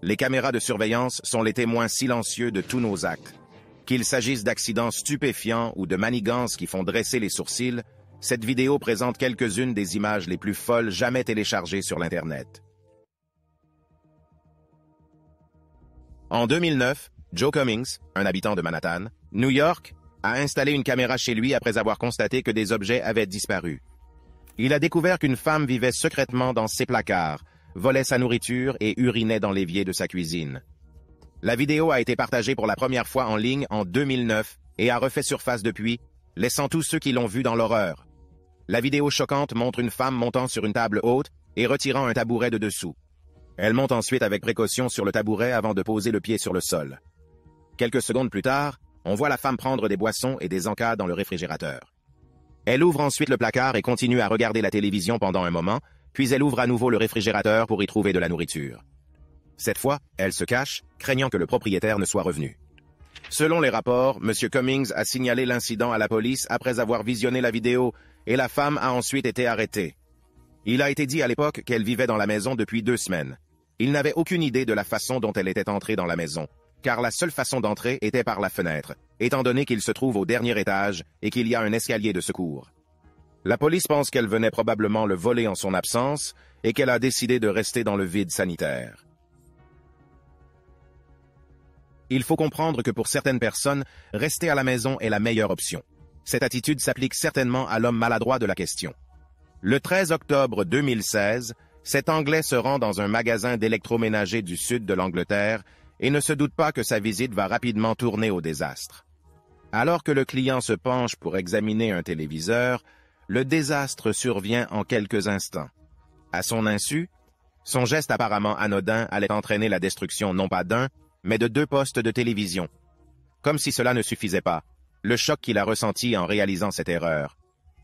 Les caméras de surveillance sont les témoins silencieux de tous nos actes. Qu'il s'agisse d'accidents stupéfiants ou de manigances qui font dresser les sourcils, cette vidéo présente quelques-unes des images les plus folles jamais téléchargées sur l'Internet. En 2009, Joe Cummings, un habitant de Manhattan, New York, a installé une caméra chez lui après avoir constaté que des objets avaient disparu. Il a découvert qu'une femme vivait secrètement dans ses placards, volait sa nourriture et urinait dans l'évier de sa cuisine. La vidéo a été partagée pour la première fois en ligne en 2009 et a refait surface depuis, laissant tous ceux qui l'ont vue dans l'horreur. La vidéo choquante montre une femme montant sur une table haute et retirant un tabouret de dessous. Elle monte ensuite avec précaution sur le tabouret avant de poser le pied sur le sol. Quelques secondes plus tard, on voit la femme prendre des boissons et des encas dans le réfrigérateur. Elle ouvre ensuite le placard et continue à regarder la télévision pendant un moment, puis elle ouvre à nouveau le réfrigérateur pour y trouver de la nourriture. Cette fois, elle se cache, craignant que le propriétaire ne soit revenu. Selon les rapports, M. Cummings a signalé l'incident à la police après avoir visionné la vidéo et la femme a ensuite été arrêtée. Il a été dit à l'époque qu'elle vivait dans la maison depuis deux semaines. Il n'avait aucune idée de la façon dont elle était entrée dans la maison, car la seule façon d'entrer était par la fenêtre, étant donné qu'il se trouve au dernier étage et qu'il y a un escalier de secours. La police pense qu'elle venait probablement le voler en son absence et qu'elle a décidé de rester dans le vide sanitaire. Il faut comprendre que pour certaines personnes, rester à la maison est la meilleure option. Cette attitude s'applique certainement à l'homme maladroit de la question. Le 13 octobre 2016, cet Anglais se rend dans un magasin d'électroménager du sud de l'Angleterre et ne se doute pas que sa visite va rapidement tourner au désastre. Alors que le client se penche pour examiner un téléviseur, le désastre survient en quelques instants. À son insu, son geste apparemment anodin allait entraîner la destruction non pas d'un, mais de deux postes de télévision. Comme si cela ne suffisait pas, le choc qu'il a ressenti en réalisant cette erreur.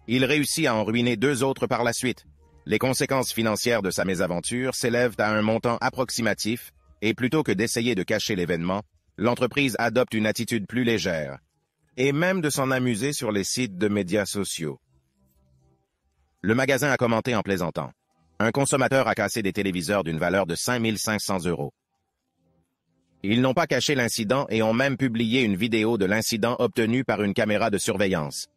Il réussit à en ruiner deux autres par la suite. Les conséquences financières de sa mésaventure s'élèvent à un montant approximatif, et plutôt que d'essayer de cacher l'événement, l'entreprise adopte une attitude plus légère, et même de s'en amuser sur les sites de médias sociaux. Le magasin a commenté en plaisantant. Un consommateur a cassé des téléviseurs d'une valeur de 5500 euros. Ils n'ont pas caché l'incident et ont même publié une vidéo de l'incident obtenue par une caméra de surveillance.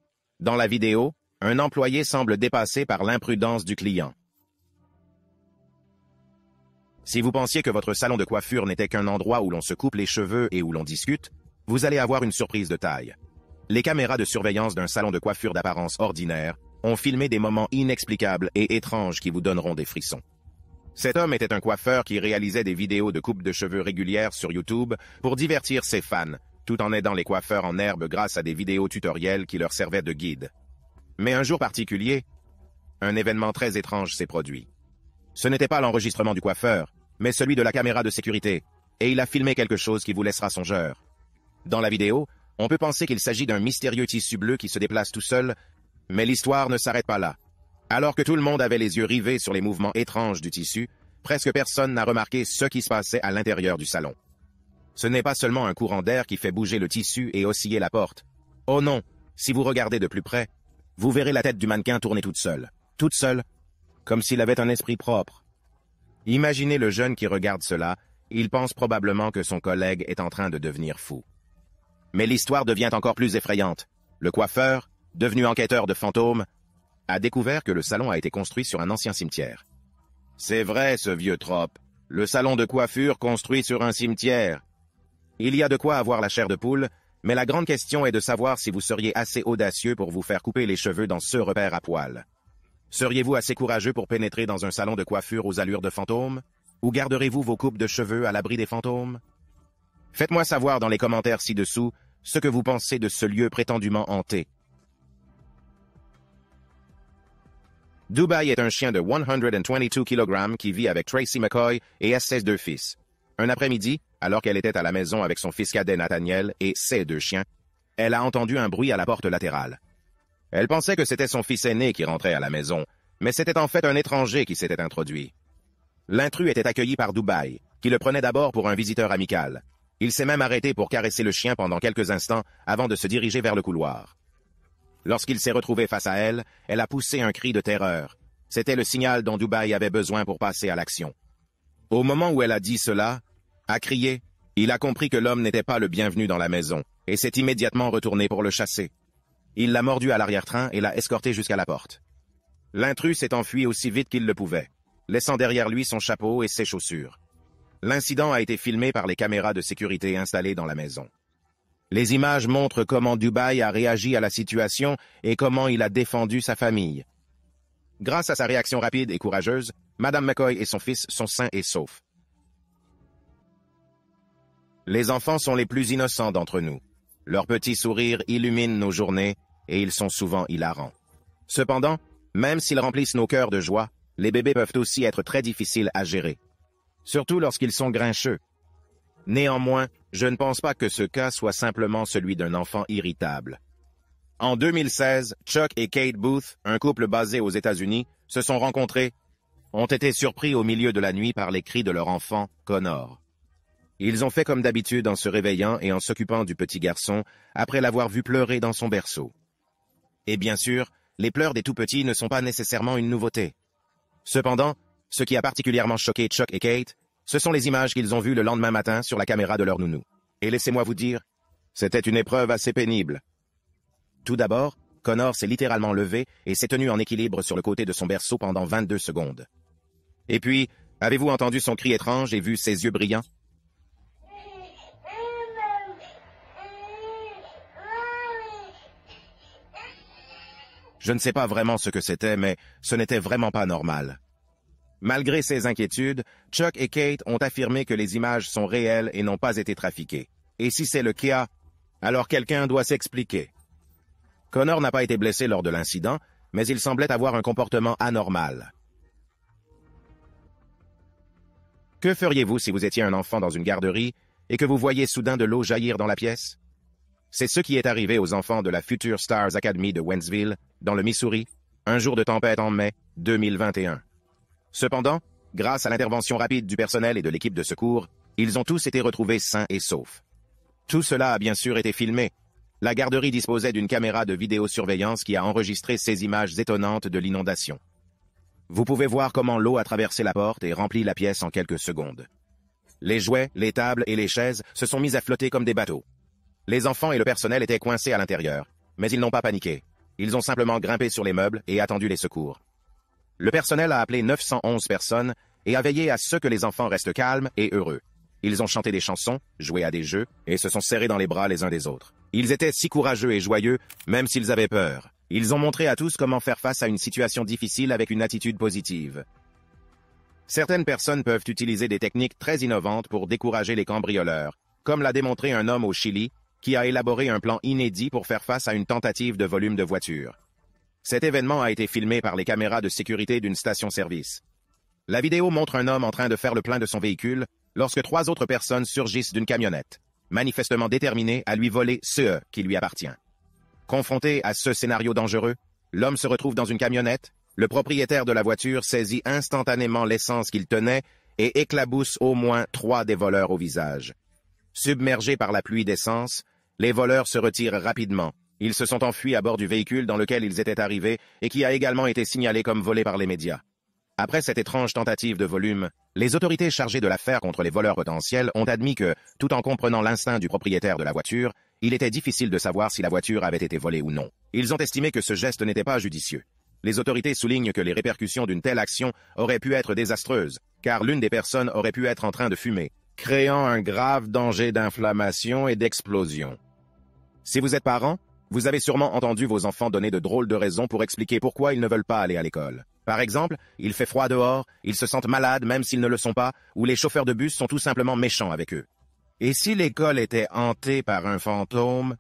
Dans la vidéo, un employé semble dépassé par l'imprudence du client. Si vous pensiez que votre salon de coiffure n'était qu'un endroit où l'on se coupe les cheveux et où l'on discute, vous allez avoir une surprise de taille. Les caméras de surveillance d'un salon de coiffure d'apparence ordinaire ont filmé des moments inexplicables et étranges qui vous donneront des frissons. Cet homme était un coiffeur qui réalisait des vidéos de coupe de cheveux régulières sur YouTube pour divertir ses fans, tout en aidant les coiffeurs en herbe grâce à des vidéos tutoriels qui leur servaient de guide. Mais un jour particulier, un événement très étrange s'est produit. Ce n'était pas l'enregistrement du coiffeur, mais celui de la caméra de sécurité, et il a filmé quelque chose qui vous laissera songeur. Dans la vidéo, on peut penser qu'il s'agit d'un mystérieux tissu bleu qui se déplace tout seul mais l'histoire ne s'arrête pas là. Alors que tout le monde avait les yeux rivés sur les mouvements étranges du tissu, presque personne n'a remarqué ce qui se passait à l'intérieur du salon. Ce n'est pas seulement un courant d'air qui fait bouger le tissu et osciller la porte. Oh non, si vous regardez de plus près, vous verrez la tête du mannequin tourner toute seule. Toute seule, comme s'il avait un esprit propre. Imaginez le jeune qui regarde cela, il pense probablement que son collègue est en train de devenir fou. Mais l'histoire devient encore plus effrayante. Le coiffeur, devenu enquêteur de fantômes, a découvert que le salon a été construit sur un ancien cimetière. C'est vrai, ce vieux trope. Le salon de coiffure construit sur un cimetière. Il y a de quoi avoir la chair de poule, mais la grande question est de savoir si vous seriez assez audacieux pour vous faire couper les cheveux dans ce repère à poil. Seriez-vous assez courageux pour pénétrer dans un salon de coiffure aux allures de fantômes Ou garderez-vous vos coupes de cheveux à l'abri des fantômes Faites-moi savoir dans les commentaires ci-dessous ce que vous pensez de ce lieu prétendument hanté. Dubai est un chien de 122 kg qui vit avec Tracy McCoy et a ses deux fils. Un après-midi, alors qu'elle était à la maison avec son fils cadet Nathaniel et ses deux chiens, elle a entendu un bruit à la porte latérale. Elle pensait que c'était son fils aîné qui rentrait à la maison, mais c'était en fait un étranger qui s'était introduit. L'intrus était accueilli par Dubaï, qui le prenait d'abord pour un visiteur amical. Il s'est même arrêté pour caresser le chien pendant quelques instants avant de se diriger vers le couloir. Lorsqu'il s'est retrouvé face à elle, elle a poussé un cri de terreur. C'était le signal dont Dubaï avait besoin pour passer à l'action. Au moment où elle a dit cela, a crié, il a compris que l'homme n'était pas le bienvenu dans la maison, et s'est immédiatement retourné pour le chasser. Il l'a mordu à l'arrière-train et l'a escorté jusqu'à la porte. L'intrus s'est enfui aussi vite qu'il le pouvait, laissant derrière lui son chapeau et ses chaussures. L'incident a été filmé par les caméras de sécurité installées dans la maison. Les images montrent comment Dubaï a réagi à la situation et comment il a défendu sa famille. Grâce à sa réaction rapide et courageuse, Madame McCoy et son fils sont sains et saufs. Les enfants sont les plus innocents d'entre nous. Leurs petits sourires illuminent nos journées et ils sont souvent hilarants. Cependant, même s'ils remplissent nos cœurs de joie, les bébés peuvent aussi être très difficiles à gérer. Surtout lorsqu'ils sont grincheux. Néanmoins, je ne pense pas que ce cas soit simplement celui d'un enfant irritable. En 2016, Chuck et Kate Booth, un couple basé aux États-Unis, se sont rencontrés, ont été surpris au milieu de la nuit par les cris de leur enfant, Connor. Ils ont fait comme d'habitude en se réveillant et en s'occupant du petit garçon, après l'avoir vu pleurer dans son berceau. Et bien sûr, les pleurs des tout-petits ne sont pas nécessairement une nouveauté. Cependant, ce qui a particulièrement choqué Chuck et Kate, ce sont les images qu'ils ont vues le lendemain matin sur la caméra de leur nounou. Et laissez-moi vous dire, c'était une épreuve assez pénible. Tout d'abord, Connor s'est littéralement levé et s'est tenu en équilibre sur le côté de son berceau pendant 22 secondes. Et puis, avez-vous entendu son cri étrange et vu ses yeux brillants Je ne sais pas vraiment ce que c'était, mais ce n'était vraiment pas normal. Malgré ces inquiétudes, Chuck et Kate ont affirmé que les images sont réelles et n'ont pas été trafiquées. Et si c'est le cas, alors quelqu'un doit s'expliquer. Connor n'a pas été blessé lors de l'incident, mais il semblait avoir un comportement anormal. Que feriez-vous si vous étiez un enfant dans une garderie et que vous voyiez soudain de l'eau jaillir dans la pièce? C'est ce qui est arrivé aux enfants de la Future Stars Academy de Wentzville, dans le Missouri, un jour de tempête en mai 2021. Cependant, grâce à l'intervention rapide du personnel et de l'équipe de secours, ils ont tous été retrouvés sains et saufs. Tout cela a bien sûr été filmé. La garderie disposait d'une caméra de vidéosurveillance qui a enregistré ces images étonnantes de l'inondation. Vous pouvez voir comment l'eau a traversé la porte et rempli la pièce en quelques secondes. Les jouets, les tables et les chaises se sont mis à flotter comme des bateaux. Les enfants et le personnel étaient coincés à l'intérieur, mais ils n'ont pas paniqué. Ils ont simplement grimpé sur les meubles et attendu les secours. Le personnel a appelé 911 personnes et a veillé à ce que les enfants restent calmes et heureux. Ils ont chanté des chansons, joué à des jeux et se sont serrés dans les bras les uns des autres. Ils étaient si courageux et joyeux, même s'ils avaient peur. Ils ont montré à tous comment faire face à une situation difficile avec une attitude positive. Certaines personnes peuvent utiliser des techniques très innovantes pour décourager les cambrioleurs, comme l'a démontré un homme au Chili qui a élaboré un plan inédit pour faire face à une tentative de volume de voiture. Cet événement a été filmé par les caméras de sécurité d'une station-service. La vidéo montre un homme en train de faire le plein de son véhicule lorsque trois autres personnes surgissent d'une camionnette, manifestement déterminées à lui voler ce qui lui appartient. Confronté à ce scénario dangereux, l'homme se retrouve dans une camionnette, le propriétaire de la voiture saisit instantanément l'essence qu'il tenait et éclabousse au moins trois des voleurs au visage. Submergés par la pluie d'essence, les voleurs se retirent rapidement, ils se sont enfuis à bord du véhicule dans lequel ils étaient arrivés et qui a également été signalé comme volé par les médias. Après cette étrange tentative de volume, les autorités chargées de l'affaire contre les voleurs potentiels ont admis que, tout en comprenant l'instinct du propriétaire de la voiture, il était difficile de savoir si la voiture avait été volée ou non. Ils ont estimé que ce geste n'était pas judicieux. Les autorités soulignent que les répercussions d'une telle action auraient pu être désastreuses, car l'une des personnes aurait pu être en train de fumer, créant un grave danger d'inflammation et d'explosion. Si vous êtes parent, vous avez sûrement entendu vos enfants donner de drôles de raisons pour expliquer pourquoi ils ne veulent pas aller à l'école. Par exemple, il fait froid dehors, ils se sentent malades même s'ils ne le sont pas, ou les chauffeurs de bus sont tout simplement méchants avec eux. Et si l'école était hantée par un fantôme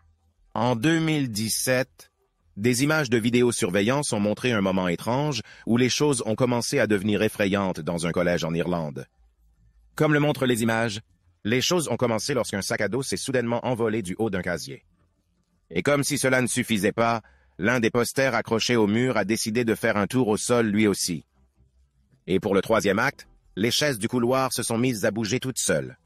En 2017, des images de vidéosurveillance ont montré un moment étrange où les choses ont commencé à devenir effrayantes dans un collège en Irlande. Comme le montrent les images, les choses ont commencé lorsqu'un sac à dos s'est soudainement envolé du haut d'un casier. Et comme si cela ne suffisait pas, l'un des posters accrochés au mur a décidé de faire un tour au sol lui aussi. Et pour le troisième acte, les chaises du couloir se sont mises à bouger toutes seules.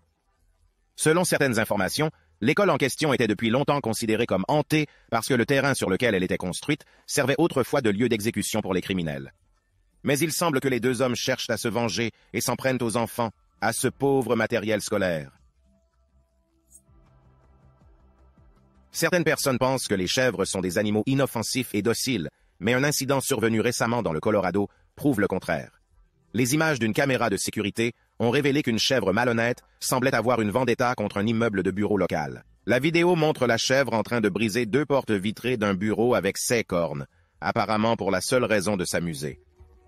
Selon certaines informations, l'école en question était depuis longtemps considérée comme hantée parce que le terrain sur lequel elle était construite servait autrefois de lieu d'exécution pour les criminels. Mais il semble que les deux hommes cherchent à se venger et s'en prennent aux enfants, à ce pauvre matériel scolaire. Certaines personnes pensent que les chèvres sont des animaux inoffensifs et dociles, mais un incident survenu récemment dans le Colorado prouve le contraire. Les images d'une caméra de sécurité ont révélé qu'une chèvre malhonnête semblait avoir une vendetta contre un immeuble de bureau local. La vidéo montre la chèvre en train de briser deux portes vitrées d'un bureau avec ses cornes, apparemment pour la seule raison de s'amuser.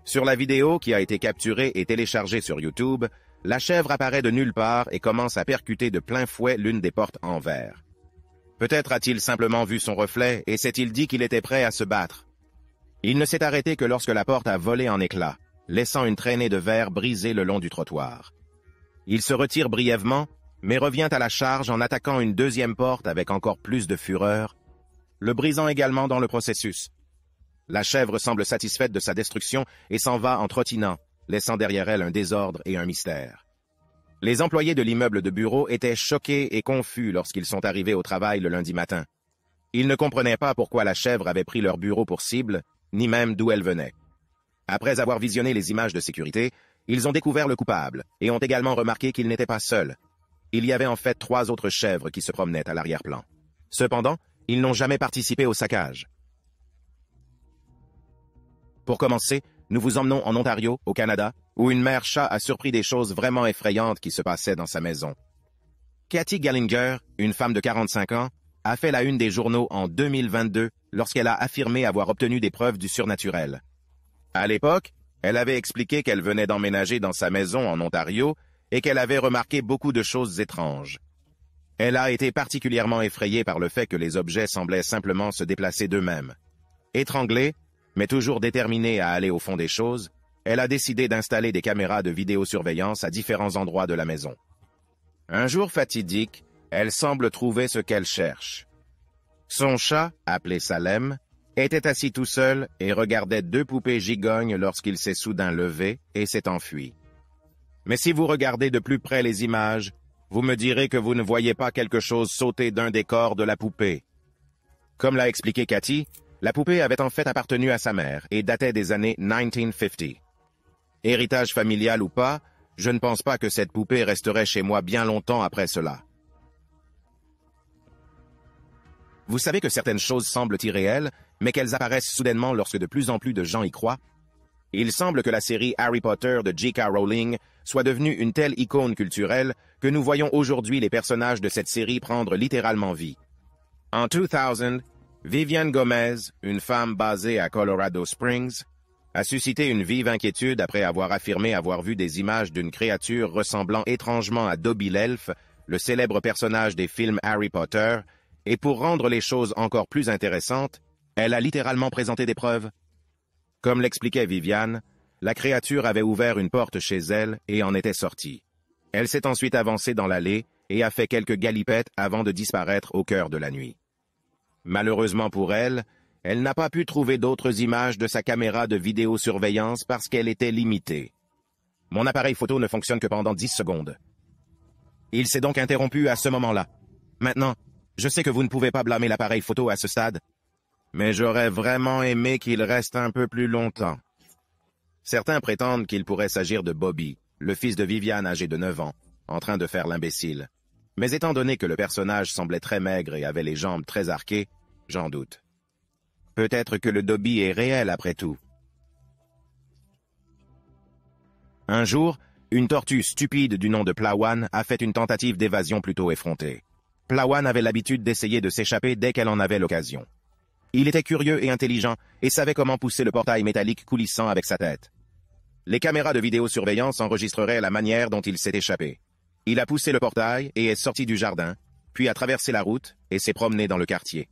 Sur la vidéo qui a été capturée et téléchargée sur YouTube, la chèvre apparaît de nulle part et commence à percuter de plein fouet l'une des portes en verre. Peut-être a-t-il simplement vu son reflet et s'est-il dit qu'il était prêt à se battre. Il ne s'est arrêté que lorsque la porte a volé en éclats, laissant une traînée de verre brisée le long du trottoir. Il se retire brièvement, mais revient à la charge en attaquant une deuxième porte avec encore plus de fureur, le brisant également dans le processus. La chèvre semble satisfaite de sa destruction et s'en va en trottinant, laissant derrière elle un désordre et un mystère. Les employés de l'immeuble de bureau étaient choqués et confus lorsqu'ils sont arrivés au travail le lundi matin. Ils ne comprenaient pas pourquoi la chèvre avait pris leur bureau pour cible, ni même d'où elle venait. Après avoir visionné les images de sécurité, ils ont découvert le coupable et ont également remarqué qu'il n'était pas seul. Il y avait en fait trois autres chèvres qui se promenaient à l'arrière-plan. Cependant, ils n'ont jamais participé au saccage. Pour commencer, nous vous emmenons en Ontario, au Canada, où une mère chat a surpris des choses vraiment effrayantes qui se passaient dans sa maison. Cathy Gallinger, une femme de 45 ans, a fait la une des journaux en 2022 lorsqu'elle a affirmé avoir obtenu des preuves du surnaturel. À l'époque, elle avait expliqué qu'elle venait d'emménager dans sa maison en Ontario et qu'elle avait remarqué beaucoup de choses étranges. Elle a été particulièrement effrayée par le fait que les objets semblaient simplement se déplacer d'eux-mêmes. Étranglée, mais toujours déterminée à aller au fond des choses, elle a décidé d'installer des caméras de vidéosurveillance à différents endroits de la maison. Un jour fatidique, elle semble trouver ce qu'elle cherche. Son chat, appelé Salem, était assis tout seul et regardait deux poupées gigognes lorsqu'il s'est soudain levé et s'est enfui. Mais si vous regardez de plus près les images, vous me direz que vous ne voyez pas quelque chose sauter d'un des corps de la poupée. Comme l'a expliqué Cathy, la poupée avait en fait appartenu à sa mère et datait des années 1950. Héritage familial ou pas, je ne pense pas que cette poupée resterait chez moi bien longtemps après cela. Vous savez que certaines choses semblent irréelles, mais qu'elles apparaissent soudainement lorsque de plus en plus de gens y croient Il semble que la série Harry Potter de J.K. Rowling soit devenue une telle icône culturelle que nous voyons aujourd'hui les personnages de cette série prendre littéralement vie. En 2000, Vivian Gomez, une femme basée à Colorado Springs, a suscité une vive inquiétude après avoir affirmé avoir vu des images d'une créature ressemblant étrangement à Dobby l'elfe, le célèbre personnage des films Harry Potter, et pour rendre les choses encore plus intéressantes, elle a littéralement présenté des preuves. Comme l'expliquait Viviane, la créature avait ouvert une porte chez elle et en était sortie. Elle s'est ensuite avancée dans l'allée et a fait quelques galipettes avant de disparaître au cœur de la nuit. Malheureusement pour elle, elle n'a pas pu trouver d'autres images de sa caméra de vidéosurveillance parce qu'elle était limitée. Mon appareil photo ne fonctionne que pendant 10 secondes. Il s'est donc interrompu à ce moment-là. Maintenant, je sais que vous ne pouvez pas blâmer l'appareil photo à ce stade, mais j'aurais vraiment aimé qu'il reste un peu plus longtemps. Certains prétendent qu'il pourrait s'agir de Bobby, le fils de Viviane âgé de 9 ans, en train de faire l'imbécile. Mais étant donné que le personnage semblait très maigre et avait les jambes très arquées, j'en doute. Peut-être que le Dobby est réel après tout. Un jour, une tortue stupide du nom de Plawan a fait une tentative d'évasion plutôt effrontée. Plawan avait l'habitude d'essayer de s'échapper dès qu'elle en avait l'occasion. Il était curieux et intelligent et savait comment pousser le portail métallique coulissant avec sa tête. Les caméras de vidéosurveillance enregistreraient la manière dont il s'est échappé. Il a poussé le portail et est sorti du jardin, puis a traversé la route et s'est promené dans le quartier.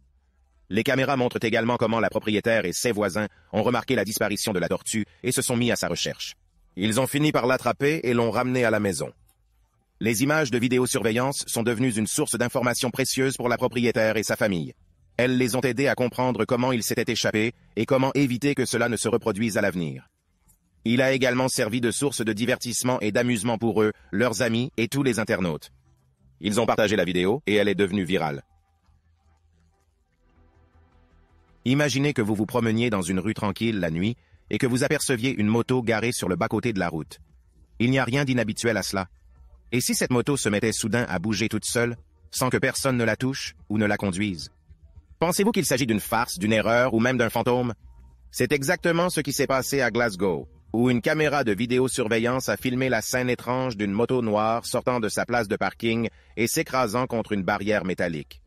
Les caméras montrent également comment la propriétaire et ses voisins ont remarqué la disparition de la tortue et se sont mis à sa recherche. Ils ont fini par l'attraper et l'ont ramenée à la maison. Les images de vidéosurveillance sont devenues une source d'informations précieuses pour la propriétaire et sa famille. Elles les ont aidés à comprendre comment il s'était échappé et comment éviter que cela ne se reproduise à l'avenir. Il a également servi de source de divertissement et d'amusement pour eux, leurs amis et tous les internautes. Ils ont partagé la vidéo et elle est devenue virale. Imaginez que vous vous promeniez dans une rue tranquille la nuit et que vous aperceviez une moto garée sur le bas-côté de la route. Il n'y a rien d'inhabituel à cela. Et si cette moto se mettait soudain à bouger toute seule, sans que personne ne la touche ou ne la conduise Pensez-vous qu'il s'agit d'une farce, d'une erreur ou même d'un fantôme C'est exactement ce qui s'est passé à Glasgow, où une caméra de vidéosurveillance a filmé la scène étrange d'une moto noire sortant de sa place de parking et s'écrasant contre une barrière métallique.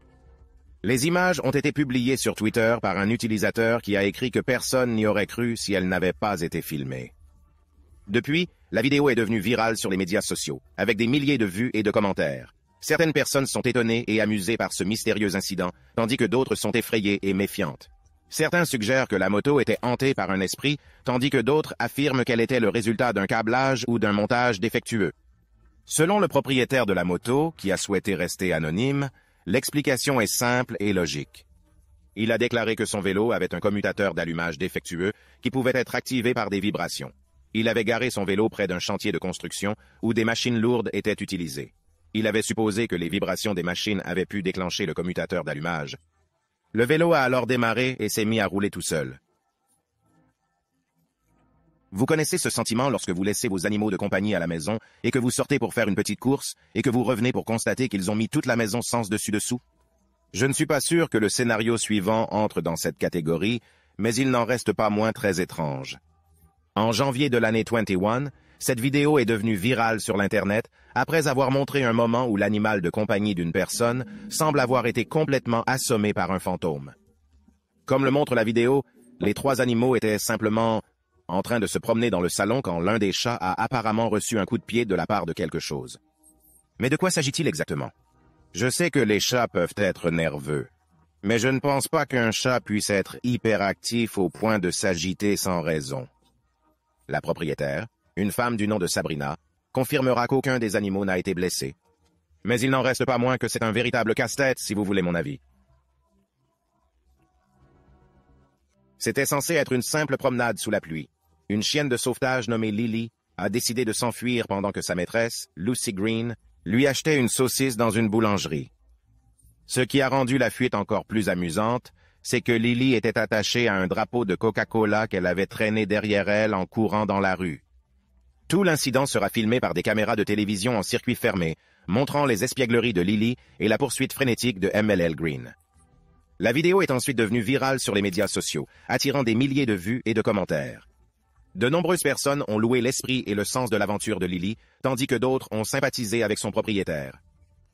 Les images ont été publiées sur Twitter par un utilisateur qui a écrit que personne n'y aurait cru si elles n'avaient pas été filmées. Depuis, la vidéo est devenue virale sur les médias sociaux, avec des milliers de vues et de commentaires. Certaines personnes sont étonnées et amusées par ce mystérieux incident, tandis que d'autres sont effrayées et méfiantes. Certains suggèrent que la moto était hantée par un esprit, tandis que d'autres affirment qu'elle était le résultat d'un câblage ou d'un montage défectueux. Selon le propriétaire de la moto, qui a souhaité rester anonyme, L'explication est simple et logique. Il a déclaré que son vélo avait un commutateur d'allumage défectueux qui pouvait être activé par des vibrations. Il avait garé son vélo près d'un chantier de construction où des machines lourdes étaient utilisées. Il avait supposé que les vibrations des machines avaient pu déclencher le commutateur d'allumage. Le vélo a alors démarré et s'est mis à rouler tout seul. Vous connaissez ce sentiment lorsque vous laissez vos animaux de compagnie à la maison et que vous sortez pour faire une petite course et que vous revenez pour constater qu'ils ont mis toute la maison sens dessus dessous Je ne suis pas sûr que le scénario suivant entre dans cette catégorie, mais il n'en reste pas moins très étrange. En janvier de l'année 21, cette vidéo est devenue virale sur l'Internet après avoir montré un moment où l'animal de compagnie d'une personne semble avoir été complètement assommé par un fantôme. Comme le montre la vidéo, les trois animaux étaient simplement en train de se promener dans le salon quand l'un des chats a apparemment reçu un coup de pied de la part de quelque chose. Mais de quoi s'agit-il exactement Je sais que les chats peuvent être nerveux, mais je ne pense pas qu'un chat puisse être hyperactif au point de s'agiter sans raison. La propriétaire, une femme du nom de Sabrina, confirmera qu'aucun des animaux n'a été blessé. Mais il n'en reste pas moins que c'est un véritable casse-tête, si vous voulez mon avis. C'était censé être une simple promenade sous la pluie une chienne de sauvetage nommée Lily a décidé de s'enfuir pendant que sa maîtresse, Lucy Green, lui achetait une saucisse dans une boulangerie. Ce qui a rendu la fuite encore plus amusante, c'est que Lily était attachée à un drapeau de Coca-Cola qu'elle avait traîné derrière elle en courant dans la rue. Tout l'incident sera filmé par des caméras de télévision en circuit fermé, montrant les espiègleries de Lily et la poursuite frénétique de MLL Green. La vidéo est ensuite devenue virale sur les médias sociaux, attirant des milliers de vues et de commentaires. De nombreuses personnes ont loué l'esprit et le sens de l'aventure de Lily, tandis que d'autres ont sympathisé avec son propriétaire.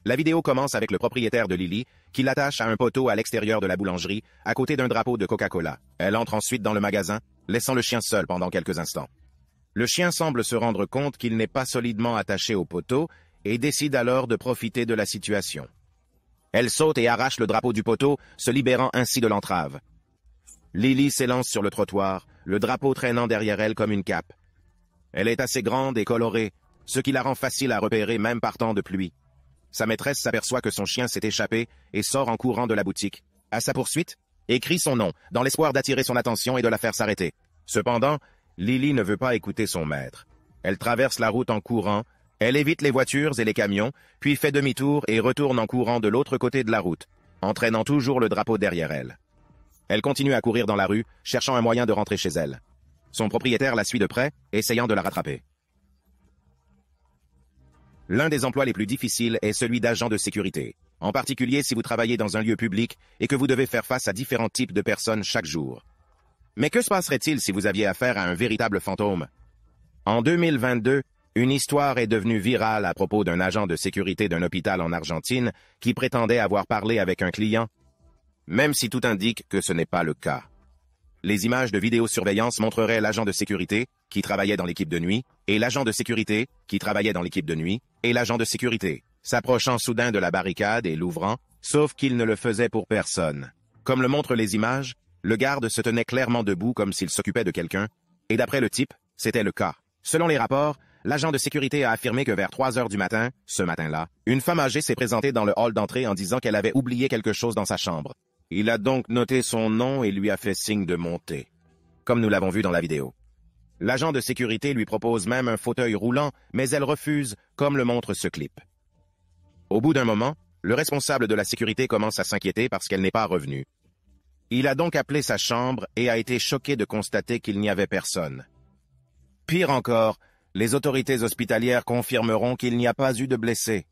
La vidéo commence avec le propriétaire de Lily, qui l'attache à un poteau à l'extérieur de la boulangerie, à côté d'un drapeau de Coca-Cola. Elle entre ensuite dans le magasin, laissant le chien seul pendant quelques instants. Le chien semble se rendre compte qu'il n'est pas solidement attaché au poteau et décide alors de profiter de la situation. Elle saute et arrache le drapeau du poteau, se libérant ainsi de l'entrave. Lily s'élance sur le trottoir, le drapeau traînant derrière elle comme une cape. Elle est assez grande et colorée, ce qui la rend facile à repérer même par temps de pluie. Sa maîtresse s'aperçoit que son chien s'est échappé et sort en courant de la boutique. À sa poursuite, écrit son nom, dans l'espoir d'attirer son attention et de la faire s'arrêter. Cependant, Lily ne veut pas écouter son maître. Elle traverse la route en courant, elle évite les voitures et les camions, puis fait demi-tour et retourne en courant de l'autre côté de la route, entraînant toujours le drapeau derrière elle. Elle continue à courir dans la rue, cherchant un moyen de rentrer chez elle. Son propriétaire la suit de près, essayant de la rattraper. L'un des emplois les plus difficiles est celui d'agent de sécurité, en particulier si vous travaillez dans un lieu public et que vous devez faire face à différents types de personnes chaque jour. Mais que se passerait-il si vous aviez affaire à un véritable fantôme En 2022, une histoire est devenue virale à propos d'un agent de sécurité d'un hôpital en Argentine qui prétendait avoir parlé avec un client même si tout indique que ce n'est pas le cas. Les images de vidéosurveillance montreraient l'agent de sécurité, qui travaillait dans l'équipe de nuit, et l'agent de sécurité, qui travaillait dans l'équipe de nuit, et l'agent de sécurité, s'approchant soudain de la barricade et l'ouvrant, sauf qu'il ne le faisait pour personne. Comme le montrent les images, le garde se tenait clairement debout comme s'il s'occupait de quelqu'un, et d'après le type, c'était le cas. Selon les rapports, l'agent de sécurité a affirmé que vers 3 heures du matin, ce matin-là, une femme âgée s'est présentée dans le hall d'entrée en disant qu'elle avait oublié quelque chose dans sa chambre. Il a donc noté son nom et lui a fait signe de monter, comme nous l'avons vu dans la vidéo. L'agent de sécurité lui propose même un fauteuil roulant, mais elle refuse, comme le montre ce clip. Au bout d'un moment, le responsable de la sécurité commence à s'inquiéter parce qu'elle n'est pas revenue. Il a donc appelé sa chambre et a été choqué de constater qu'il n'y avait personne. Pire encore, les autorités hospitalières confirmeront qu'il n'y a pas eu de blessés.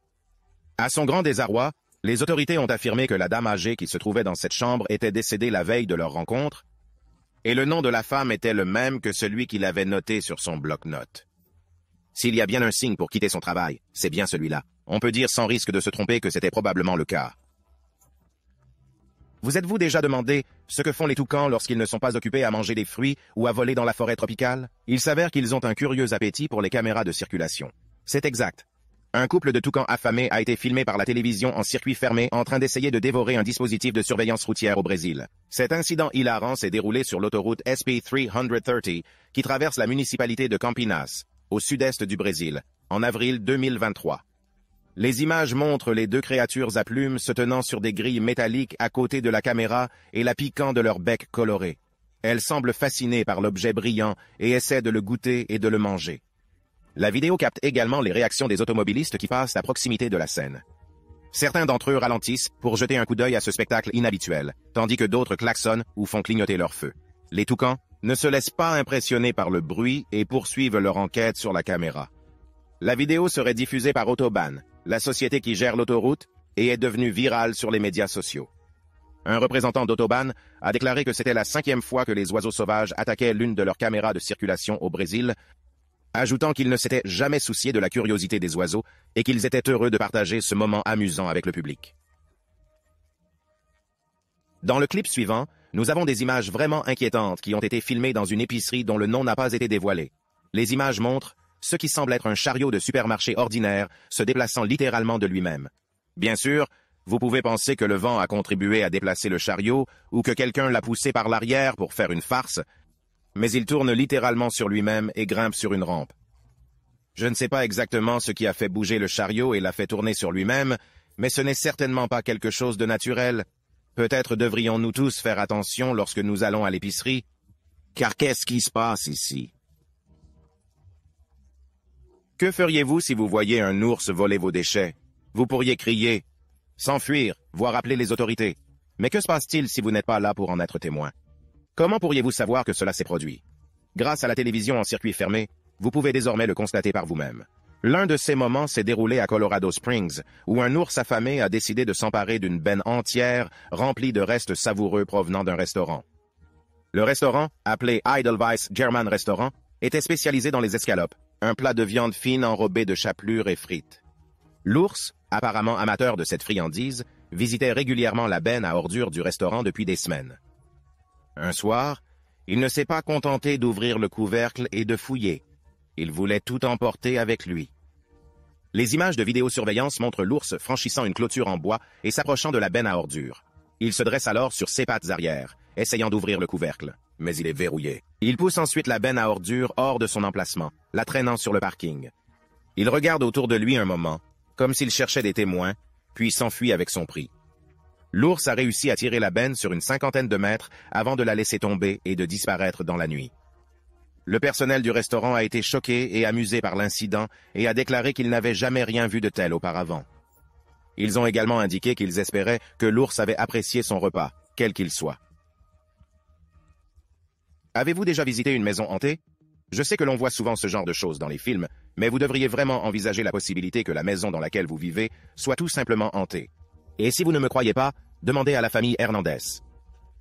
À son grand désarroi, les autorités ont affirmé que la dame âgée qui se trouvait dans cette chambre était décédée la veille de leur rencontre, et le nom de la femme était le même que celui qu'il avait noté sur son bloc-notes. S'il y a bien un signe pour quitter son travail, c'est bien celui-là. On peut dire sans risque de se tromper que c'était probablement le cas. Vous êtes-vous déjà demandé ce que font les toucans lorsqu'ils ne sont pas occupés à manger des fruits ou à voler dans la forêt tropicale Il s'avère qu'ils ont un curieux appétit pour les caméras de circulation. C'est exact. Un couple de toucans affamés a été filmé par la télévision en circuit fermé en train d'essayer de dévorer un dispositif de surveillance routière au Brésil. Cet incident hilarant s'est déroulé sur l'autoroute SP 330 qui traverse la municipalité de Campinas, au sud-est du Brésil, en avril 2023. Les images montrent les deux créatures à plumes se tenant sur des grilles métalliques à côté de la caméra et la piquant de leur bec coloré. Elles semblent fascinées par l'objet brillant et essaient de le goûter et de le manger. La vidéo capte également les réactions des automobilistes qui passent à proximité de la scène. Certains d'entre eux ralentissent pour jeter un coup d'œil à ce spectacle inhabituel, tandis que d'autres klaxonnent ou font clignoter leur feu. Les toucans ne se laissent pas impressionner par le bruit et poursuivent leur enquête sur la caméra. La vidéo serait diffusée par Autobahn, la société qui gère l'autoroute, et est devenue virale sur les médias sociaux. Un représentant d'Autobahn a déclaré que c'était la cinquième fois que les oiseaux sauvages attaquaient l'une de leurs caméras de circulation au Brésil ajoutant qu'ils ne s'étaient jamais souciés de la curiosité des oiseaux et qu'ils étaient heureux de partager ce moment amusant avec le public. Dans le clip suivant, nous avons des images vraiment inquiétantes qui ont été filmées dans une épicerie dont le nom n'a pas été dévoilé. Les images montrent ce qui semble être un chariot de supermarché ordinaire se déplaçant littéralement de lui-même. Bien sûr, vous pouvez penser que le vent a contribué à déplacer le chariot ou que quelqu'un l'a poussé par l'arrière pour faire une farce, mais il tourne littéralement sur lui-même et grimpe sur une rampe. Je ne sais pas exactement ce qui a fait bouger le chariot et l'a fait tourner sur lui-même, mais ce n'est certainement pas quelque chose de naturel. Peut-être devrions-nous tous faire attention lorsque nous allons à l'épicerie. Car qu'est-ce qui se passe ici Que feriez-vous si vous voyiez un ours voler vos déchets Vous pourriez crier, s'enfuir, voire appeler les autorités. Mais que se passe-t-il si vous n'êtes pas là pour en être témoin Comment pourriez-vous savoir que cela s'est produit Grâce à la télévision en circuit fermé, vous pouvez désormais le constater par vous-même. L'un de ces moments s'est déroulé à Colorado Springs, où un ours affamé a décidé de s'emparer d'une benne entière remplie de restes savoureux provenant d'un restaurant. Le restaurant, appelé Idleweiss German Restaurant, était spécialisé dans les escalopes, un plat de viande fine enrobée de chapelures et frites. L'ours, apparemment amateur de cette friandise, visitait régulièrement la benne à ordures du restaurant depuis des semaines. Un soir, il ne s'est pas contenté d'ouvrir le couvercle et de fouiller. Il voulait tout emporter avec lui. Les images de vidéosurveillance montrent l'ours franchissant une clôture en bois et s'approchant de la benne à ordures. Il se dresse alors sur ses pattes arrière, essayant d'ouvrir le couvercle, mais il est verrouillé. Il pousse ensuite la benne à ordures hors de son emplacement, la traînant sur le parking. Il regarde autour de lui un moment, comme s'il cherchait des témoins, puis s'enfuit avec son prix. L'ours a réussi à tirer la benne sur une cinquantaine de mètres avant de la laisser tomber et de disparaître dans la nuit. Le personnel du restaurant a été choqué et amusé par l'incident et a déclaré qu'il n'avait jamais rien vu de tel auparavant. Ils ont également indiqué qu'ils espéraient que l'ours avait apprécié son repas, quel qu'il soit. Avez-vous déjà visité une maison hantée Je sais que l'on voit souvent ce genre de choses dans les films, mais vous devriez vraiment envisager la possibilité que la maison dans laquelle vous vivez soit tout simplement hantée. Et si vous ne me croyez pas, demandez à la famille Hernandez.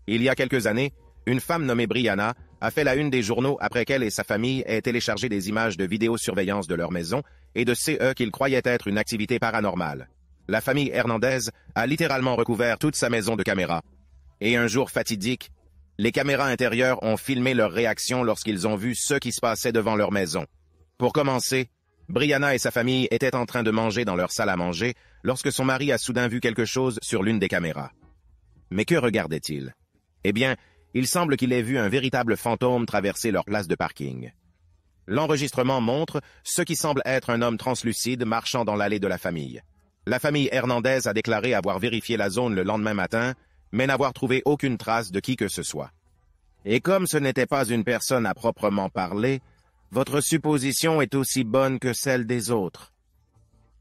Il y a quelques années, une femme nommée Brianna a fait la une des journaux après qu'elle et sa famille aient téléchargé des images de vidéosurveillance de leur maison et de CE qu'ils croyaient être une activité paranormale. La famille Hernandez a littéralement recouvert toute sa maison de caméras. Et un jour fatidique, les caméras intérieures ont filmé leurs réactions lorsqu'ils ont vu ce qui se passait devant leur maison. Pour commencer, Brianna et sa famille étaient en train de manger dans leur salle à manger lorsque son mari a soudain vu quelque chose sur l'une des caméras. Mais que regardait-il Eh bien, il semble qu'il ait vu un véritable fantôme traverser leur place de parking. L'enregistrement montre ce qui semble être un homme translucide marchant dans l'allée de la famille. La famille Hernandez a déclaré avoir vérifié la zone le lendemain matin, mais n'avoir trouvé aucune trace de qui que ce soit. Et comme ce n'était pas une personne à proprement parler, votre supposition est aussi bonne que celle des autres.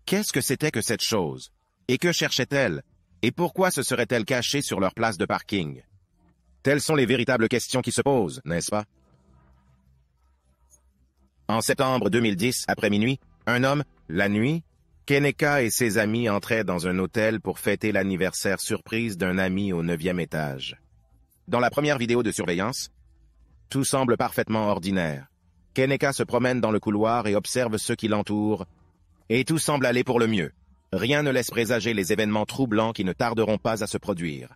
Qu'est-ce que c'était que cette chose? Et que cherchait-elle? Et pourquoi se serait-elle cachée sur leur place de parking? Telles sont les véritables questions qui se posent, n'est-ce pas? En septembre 2010, après minuit, un homme, la nuit, Keneka et ses amis entraient dans un hôtel pour fêter l'anniversaire surprise d'un ami au neuvième étage. Dans la première vidéo de surveillance, tout semble parfaitement ordinaire. Keneka se promène dans le couloir et observe ceux qui l'entourent, et tout semble aller pour le mieux. Rien ne laisse présager les événements troublants qui ne tarderont pas à se produire.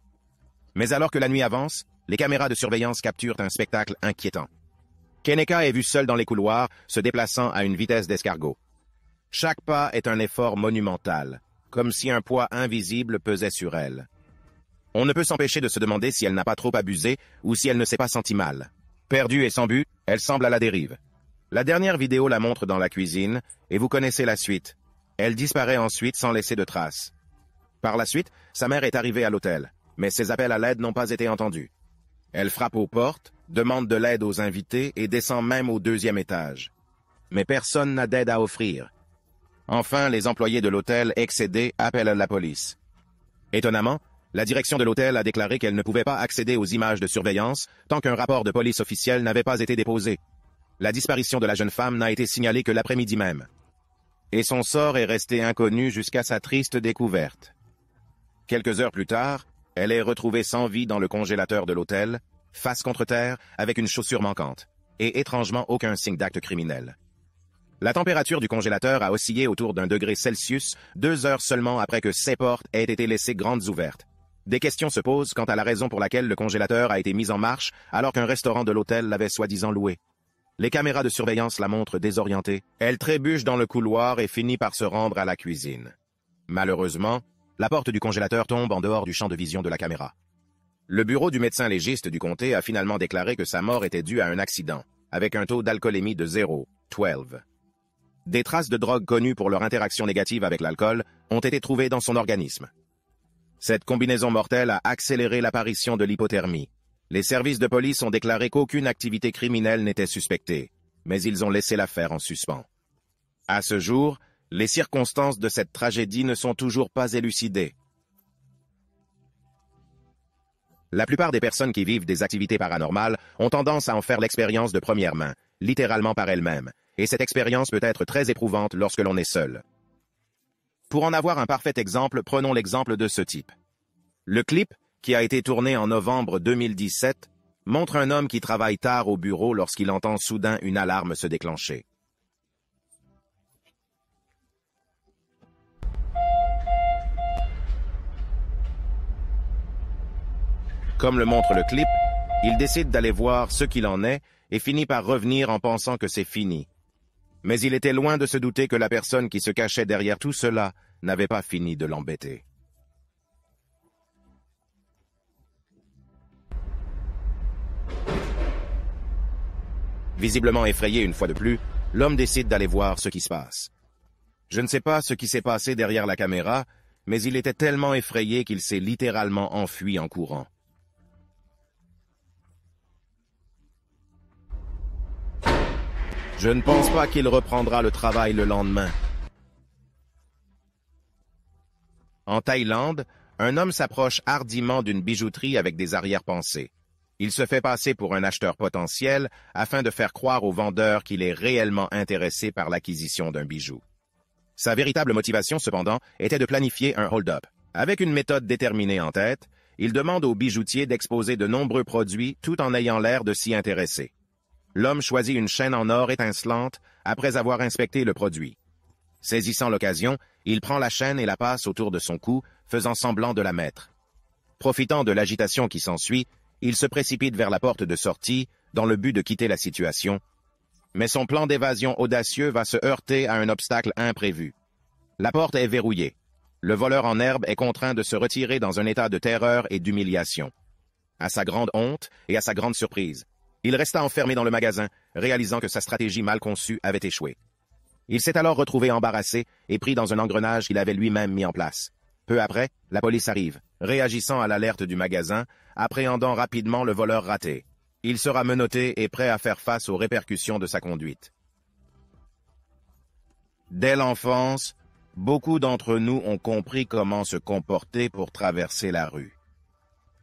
Mais alors que la nuit avance, les caméras de surveillance capturent un spectacle inquiétant. Keneka est vue seule dans les couloirs, se déplaçant à une vitesse d'escargot. Chaque pas est un effort monumental, comme si un poids invisible pesait sur elle. On ne peut s'empêcher de se demander si elle n'a pas trop abusé ou si elle ne s'est pas sentie mal. Perdue et sans but, elle semble à la dérive. La dernière vidéo la montre dans la cuisine, et vous connaissez la suite. Elle disparaît ensuite sans laisser de traces. Par la suite, sa mère est arrivée à l'hôtel, mais ses appels à l'aide n'ont pas été entendus. Elle frappe aux portes, demande de l'aide aux invités et descend même au deuxième étage. Mais personne n'a d'aide à offrir. Enfin, les employés de l'hôtel excédés appellent la police. Étonnamment, la direction de l'hôtel a déclaré qu'elle ne pouvait pas accéder aux images de surveillance tant qu'un rapport de police officiel n'avait pas été déposé. La disparition de la jeune femme n'a été signalée que l'après-midi même. Et son sort est resté inconnu jusqu'à sa triste découverte. Quelques heures plus tard, elle est retrouvée sans vie dans le congélateur de l'hôtel, face contre terre, avec une chaussure manquante, et étrangement aucun signe d'acte criminel. La température du congélateur a oscillé autour d'un degré Celsius deux heures seulement après que ses portes aient été laissées grandes ouvertes. Des questions se posent quant à la raison pour laquelle le congélateur a été mis en marche alors qu'un restaurant de l'hôtel l'avait soi-disant loué. Les caméras de surveillance la montrent désorientée. Elle trébuche dans le couloir et finit par se rendre à la cuisine. Malheureusement, la porte du congélateur tombe en dehors du champ de vision de la caméra. Le bureau du médecin légiste du comté a finalement déclaré que sa mort était due à un accident, avec un taux d'alcoolémie de 0,12. Des traces de drogue connues pour leur interaction négative avec l'alcool ont été trouvées dans son organisme. Cette combinaison mortelle a accéléré l'apparition de l'hypothermie, les services de police ont déclaré qu'aucune activité criminelle n'était suspectée, mais ils ont laissé l'affaire en suspens. À ce jour, les circonstances de cette tragédie ne sont toujours pas élucidées. La plupart des personnes qui vivent des activités paranormales ont tendance à en faire l'expérience de première main, littéralement par elles-mêmes, et cette expérience peut être très éprouvante lorsque l'on est seul. Pour en avoir un parfait exemple, prenons l'exemple de ce type. Le clip qui a été tourné en novembre 2017, montre un homme qui travaille tard au bureau lorsqu'il entend soudain une alarme se déclencher. Comme le montre le clip, il décide d'aller voir ce qu'il en est et finit par revenir en pensant que c'est fini. Mais il était loin de se douter que la personne qui se cachait derrière tout cela n'avait pas fini de l'embêter. Visiblement effrayé une fois de plus, l'homme décide d'aller voir ce qui se passe. Je ne sais pas ce qui s'est passé derrière la caméra, mais il était tellement effrayé qu'il s'est littéralement enfui en courant. Je ne pense pas qu'il reprendra le travail le lendemain. En Thaïlande, un homme s'approche hardiment d'une bijouterie avec des arrière-pensées. Il se fait passer pour un acheteur potentiel afin de faire croire au vendeur qu'il est réellement intéressé par l'acquisition d'un bijou. Sa véritable motivation, cependant, était de planifier un hold-up. Avec une méthode déterminée en tête, il demande au bijoutier d'exposer de nombreux produits tout en ayant l'air de s'y intéresser. L'homme choisit une chaîne en or étincelante après avoir inspecté le produit. Saisissant l'occasion, il prend la chaîne et la passe autour de son cou, faisant semblant de la mettre. Profitant de l'agitation qui s'ensuit, il se précipite vers la porte de sortie dans le but de quitter la situation, mais son plan d'évasion audacieux va se heurter à un obstacle imprévu. La porte est verrouillée. Le voleur en herbe est contraint de se retirer dans un état de terreur et d'humiliation. À sa grande honte et à sa grande surprise, il resta enfermé dans le magasin, réalisant que sa stratégie mal conçue avait échoué. Il s'est alors retrouvé embarrassé et pris dans un engrenage qu'il avait lui-même mis en place. Peu après, la police arrive, réagissant à l'alerte du magasin, appréhendant rapidement le voleur raté. Il sera menotté et prêt à faire face aux répercussions de sa conduite. Dès l'enfance, beaucoup d'entre nous ont compris comment se comporter pour traverser la rue.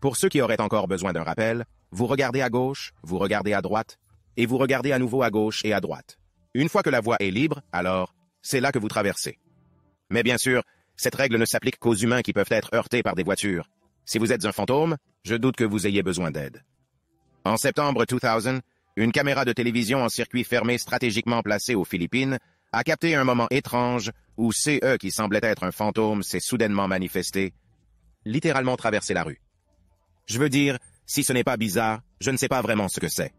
Pour ceux qui auraient encore besoin d'un rappel, vous regardez à gauche, vous regardez à droite, et vous regardez à nouveau à gauche et à droite. Une fois que la voie est libre, alors, c'est là que vous traversez. Mais bien sûr, cette règle ne s'applique qu'aux humains qui peuvent être heurtés par des voitures. Si vous êtes un fantôme, je doute que vous ayez besoin d'aide. En septembre 2000, une caméra de télévision en circuit fermé stratégiquement placée aux Philippines a capté un moment étrange où CE qui semblait être un fantôme s'est soudainement manifesté, littéralement traversé la rue. Je veux dire, si ce n'est pas bizarre, je ne sais pas vraiment ce que c'est.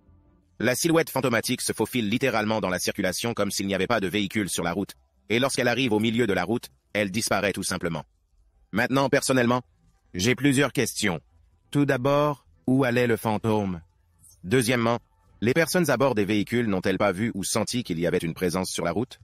La silhouette fantomatique se faufile littéralement dans la circulation comme s'il n'y avait pas de véhicule sur la route, et lorsqu'elle arrive au milieu de la route, elle disparaît tout simplement. Maintenant, personnellement, j'ai plusieurs questions. Tout d'abord, où allait le fantôme Deuxièmement, les personnes à bord des véhicules n'ont-elles pas vu ou senti qu'il y avait une présence sur la route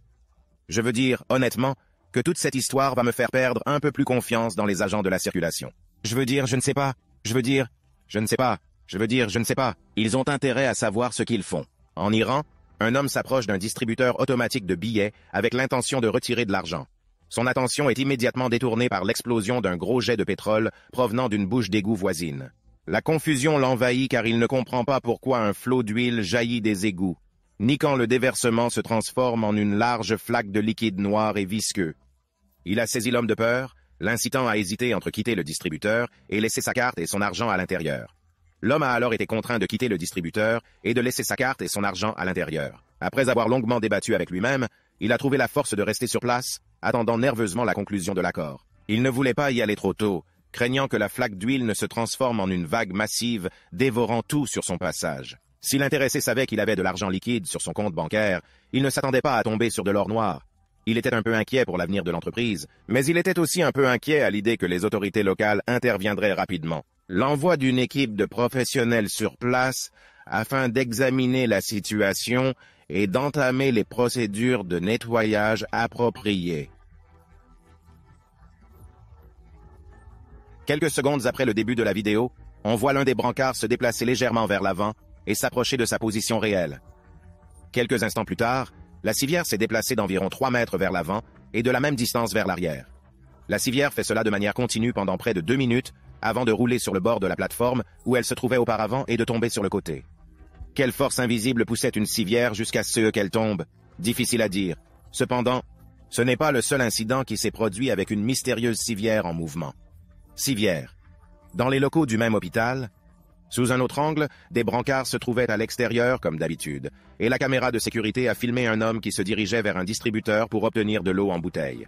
Je veux dire, honnêtement, que toute cette histoire va me faire perdre un peu plus confiance dans les agents de la circulation. Je veux dire, je ne sais pas, je veux dire, je ne sais pas, je veux dire, je ne sais pas. Ils ont intérêt à savoir ce qu'ils font. En Iran, un homme s'approche d'un distributeur automatique de billets avec l'intention de retirer de l'argent. Son attention est immédiatement détournée par l'explosion d'un gros jet de pétrole provenant d'une bouche d'égout voisine. La confusion l'envahit car il ne comprend pas pourquoi un flot d'huile jaillit des égouts, ni quand le déversement se transforme en une large flaque de liquide noir et visqueux. Il a saisi l'homme de peur, l'incitant à hésiter entre quitter le distributeur et laisser sa carte et son argent à l'intérieur. L'homme a alors été contraint de quitter le distributeur et de laisser sa carte et son argent à l'intérieur. Après avoir longuement débattu avec lui-même, il a trouvé la force de rester sur place, attendant nerveusement la conclusion de l'accord. Il ne voulait pas y aller trop tôt, craignant que la flaque d'huile ne se transforme en une vague massive, dévorant tout sur son passage. Si l'intéressé savait qu'il avait de l'argent liquide sur son compte bancaire, il ne s'attendait pas à tomber sur de l'or noir. Il était un peu inquiet pour l'avenir de l'entreprise, mais il était aussi un peu inquiet à l'idée que les autorités locales interviendraient rapidement l'envoi d'une équipe de professionnels sur place afin d'examiner la situation et d'entamer les procédures de nettoyage appropriées. Quelques secondes après le début de la vidéo, on voit l'un des brancards se déplacer légèrement vers l'avant et s'approcher de sa position réelle. Quelques instants plus tard, la civière s'est déplacée d'environ 3 mètres vers l'avant et de la même distance vers l'arrière. La civière fait cela de manière continue pendant près de deux minutes avant de rouler sur le bord de la plateforme où elle se trouvait auparavant et de tomber sur le côté. Quelle force invisible poussait une civière jusqu'à ce qu'elle tombe Difficile à dire. Cependant, ce n'est pas le seul incident qui s'est produit avec une mystérieuse civière en mouvement. Civière. Dans les locaux du même hôpital, sous un autre angle, des brancards se trouvaient à l'extérieur comme d'habitude, et la caméra de sécurité a filmé un homme qui se dirigeait vers un distributeur pour obtenir de l'eau en bouteille.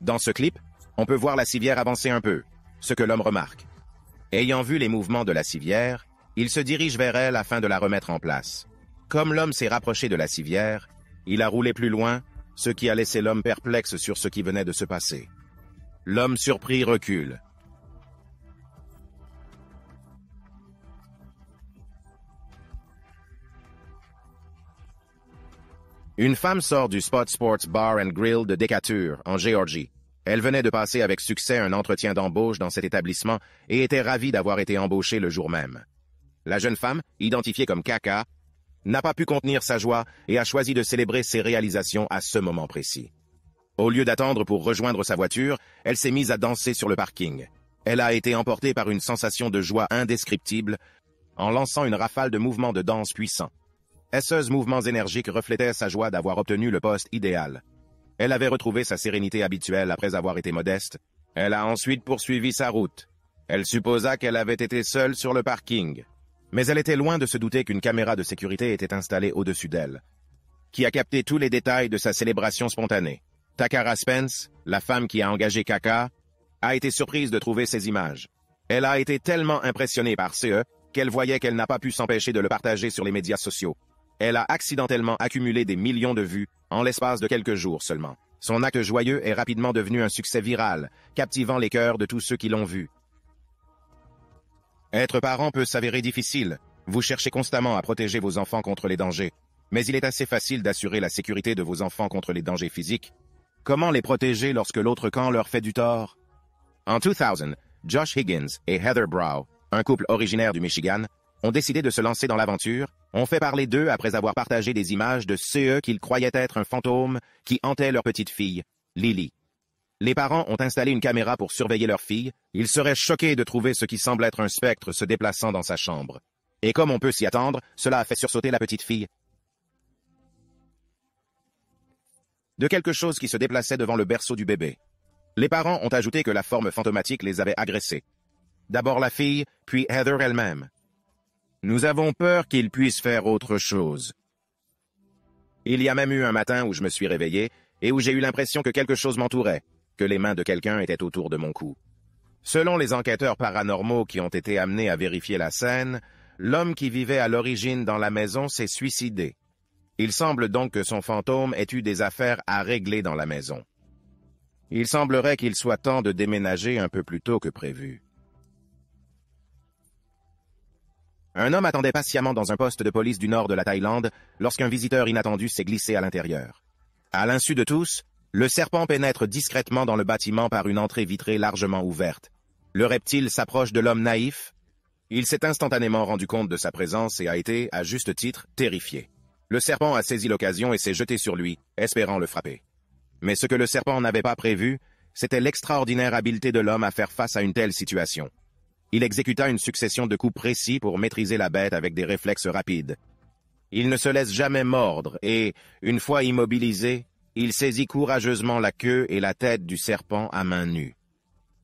Dans ce clip, on peut voir la civière avancer un peu, ce que l'homme remarque. Ayant vu les mouvements de la civière, il se dirige vers elle afin de la remettre en place. Comme l'homme s'est rapproché de la civière, il a roulé plus loin, ce qui a laissé l'homme perplexe sur ce qui venait de se passer. L'homme surpris recule. Une femme sort du Spot Sports Bar and Grill de Decatur, en Géorgie. Elle venait de passer avec succès un entretien d'embauche dans cet établissement et était ravie d'avoir été embauchée le jour même. La jeune femme, identifiée comme Kaka, n'a pas pu contenir sa joie et a choisi de célébrer ses réalisations à ce moment précis. Au lieu d'attendre pour rejoindre sa voiture, elle s'est mise à danser sur le parking. Elle a été emportée par une sensation de joie indescriptible en lançant une rafale de mouvements de danse puissants. ces mouvements énergiques reflétaient sa joie d'avoir obtenu le poste idéal. Elle avait retrouvé sa sérénité habituelle après avoir été modeste. Elle a ensuite poursuivi sa route. Elle supposa qu'elle avait été seule sur le parking. Mais elle était loin de se douter qu'une caméra de sécurité était installée au-dessus d'elle, qui a capté tous les détails de sa célébration spontanée. Takara Spence, la femme qui a engagé Kaka, a été surprise de trouver ces images. Elle a été tellement impressionnée par CE qu'elle voyait qu'elle n'a pas pu s'empêcher de le partager sur les médias sociaux. Elle a accidentellement accumulé des millions de vues en l'espace de quelques jours seulement. Son acte joyeux est rapidement devenu un succès viral, captivant les cœurs de tous ceux qui l'ont vu. Être parent peut s'avérer difficile. Vous cherchez constamment à protéger vos enfants contre les dangers, mais il est assez facile d'assurer la sécurité de vos enfants contre les dangers physiques. Comment les protéger lorsque l'autre camp leur fait du tort En 2000, Josh Higgins et Heather Brow, un couple originaire du Michigan, ont décidé de se lancer dans l'aventure, ont fait parler d'eux après avoir partagé des images de CE qu'ils croyaient être un fantôme qui hantait leur petite fille, Lily. Les parents ont installé une caméra pour surveiller leur fille, ils seraient choqués de trouver ce qui semble être un spectre se déplaçant dans sa chambre. Et comme on peut s'y attendre, cela a fait sursauter la petite fille. De quelque chose qui se déplaçait devant le berceau du bébé. Les parents ont ajouté que la forme fantomatique les avait agressés. D'abord la fille, puis Heather elle-même. Nous avons peur qu'il puisse faire autre chose. Il y a même eu un matin où je me suis réveillé et où j'ai eu l'impression que quelque chose m'entourait, que les mains de quelqu'un étaient autour de mon cou. Selon les enquêteurs paranormaux qui ont été amenés à vérifier la scène, l'homme qui vivait à l'origine dans la maison s'est suicidé. Il semble donc que son fantôme ait eu des affaires à régler dans la maison. Il semblerait qu'il soit temps de déménager un peu plus tôt que prévu. Un homme attendait patiemment dans un poste de police du nord de la Thaïlande lorsqu'un visiteur inattendu s'est glissé à l'intérieur. À l'insu de tous, le serpent pénètre discrètement dans le bâtiment par une entrée vitrée largement ouverte. Le reptile s'approche de l'homme naïf. Il s'est instantanément rendu compte de sa présence et a été, à juste titre, terrifié. Le serpent a saisi l'occasion et s'est jeté sur lui, espérant le frapper. Mais ce que le serpent n'avait pas prévu, c'était l'extraordinaire habileté de l'homme à faire face à une telle situation. Il exécuta une succession de coups précis pour maîtriser la bête avec des réflexes rapides. Il ne se laisse jamais mordre et, une fois immobilisé, il saisit courageusement la queue et la tête du serpent à main nue.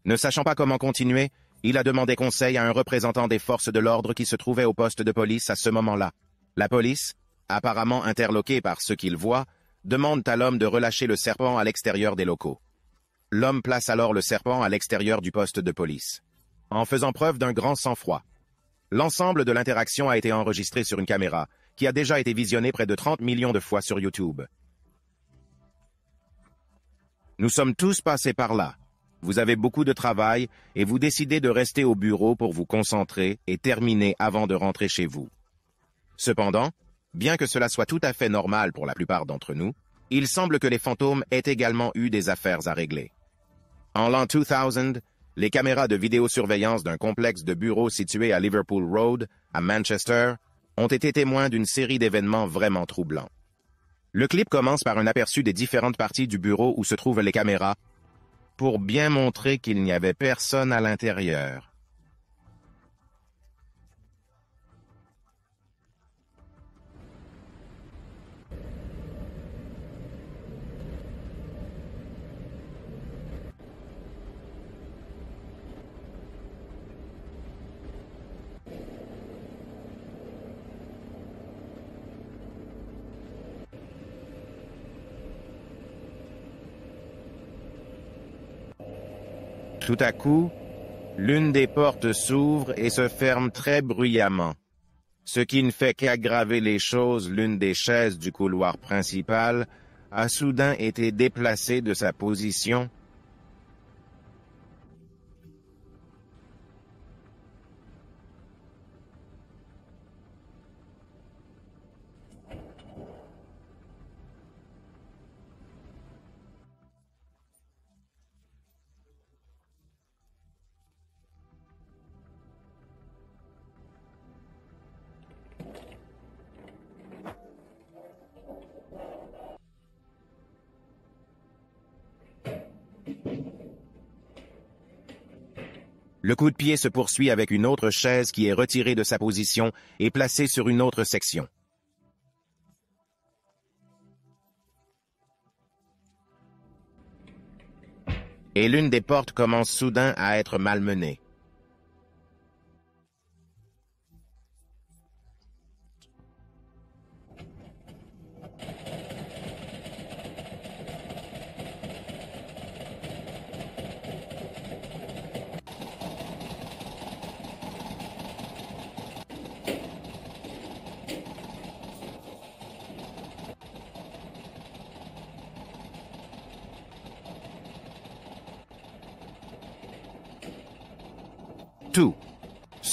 Ne sachant pas comment continuer, il a demandé conseil à un représentant des forces de l'ordre qui se trouvait au poste de police à ce moment-là. La police, apparemment interloquée par ce qu'il voit, demande à l'homme de relâcher le serpent à l'extérieur des locaux. L'homme place alors le serpent à l'extérieur du poste de police en faisant preuve d'un grand sang-froid. L'ensemble de l'interaction a été enregistré sur une caméra, qui a déjà été visionnée près de 30 millions de fois sur YouTube. Nous sommes tous passés par là. Vous avez beaucoup de travail et vous décidez de rester au bureau pour vous concentrer et terminer avant de rentrer chez vous. Cependant, bien que cela soit tout à fait normal pour la plupart d'entre nous, il semble que les fantômes aient également eu des affaires à régler. En l'an 2000, les caméras de vidéosurveillance d'un complexe de bureaux situé à Liverpool Road, à Manchester, ont été témoins d'une série d'événements vraiment troublants. Le clip commence par un aperçu des différentes parties du bureau où se trouvent les caméras, pour bien montrer qu'il n'y avait personne à l'intérieur. Tout à coup, l'une des portes s'ouvre et se ferme très bruyamment. Ce qui ne fait qu'aggraver les choses, l'une des chaises du couloir principal a soudain été déplacée de sa position, Le coup de pied se poursuit avec une autre chaise qui est retirée de sa position et placée sur une autre section. Et l'une des portes commence soudain à être malmenée.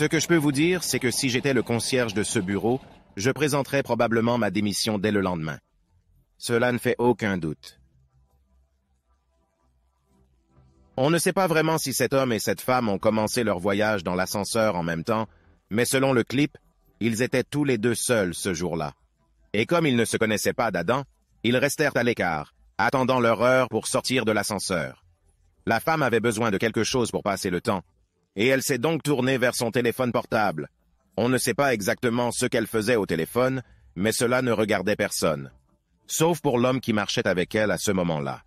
Ce que je peux vous dire, c'est que si j'étais le concierge de ce bureau, je présenterais probablement ma démission dès le lendemain. Cela ne fait aucun doute. On ne sait pas vraiment si cet homme et cette femme ont commencé leur voyage dans l'ascenseur en même temps, mais selon le clip, ils étaient tous les deux seuls ce jour-là. Et comme ils ne se connaissaient pas d'Adam, ils restèrent à l'écart, attendant leur heure pour sortir de l'ascenseur. La femme avait besoin de quelque chose pour passer le temps, et elle s'est donc tournée vers son téléphone portable. On ne sait pas exactement ce qu'elle faisait au téléphone, mais cela ne regardait personne. Sauf pour l'homme qui marchait avec elle à ce moment-là.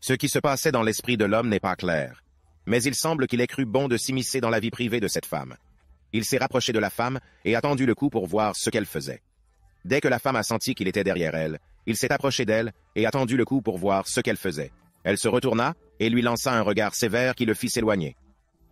Ce qui se passait dans l'esprit de l'homme n'est pas clair, mais il semble qu'il ait cru bon de s'immiscer dans la vie privée de cette femme. Il s'est rapproché de la femme et attendu le coup pour voir ce qu'elle faisait. Dès que la femme a senti qu'il était derrière elle, il s'est approché d'elle et attendu le coup pour voir ce qu'elle faisait. Elle se retourna et lui lança un regard sévère qui le fit s'éloigner.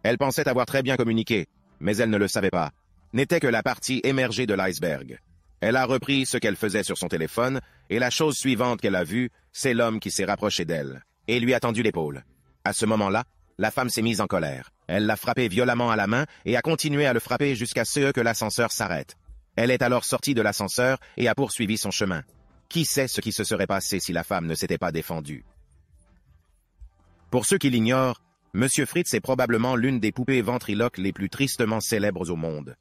Elle pensait avoir très bien communiqué, mais elle ne le savait pas. N'était que la partie émergée de l'iceberg. Elle a repris ce qu'elle faisait sur son téléphone, et la chose suivante qu'elle a vue, c'est l'homme qui s'est rapproché d'elle, et lui a tendu l'épaule. À ce moment-là, la femme s'est mise en colère. Elle l'a frappé violemment à la main et a continué à le frapper jusqu'à ce que l'ascenseur s'arrête. Elle est alors sortie de l'ascenseur et a poursuivi son chemin. Qui sait ce qui se serait passé si la femme ne s'était pas défendue Pour ceux qui l'ignorent, Monsieur Fritz est probablement l'une des poupées ventriloques les plus tristement célèbres au monde.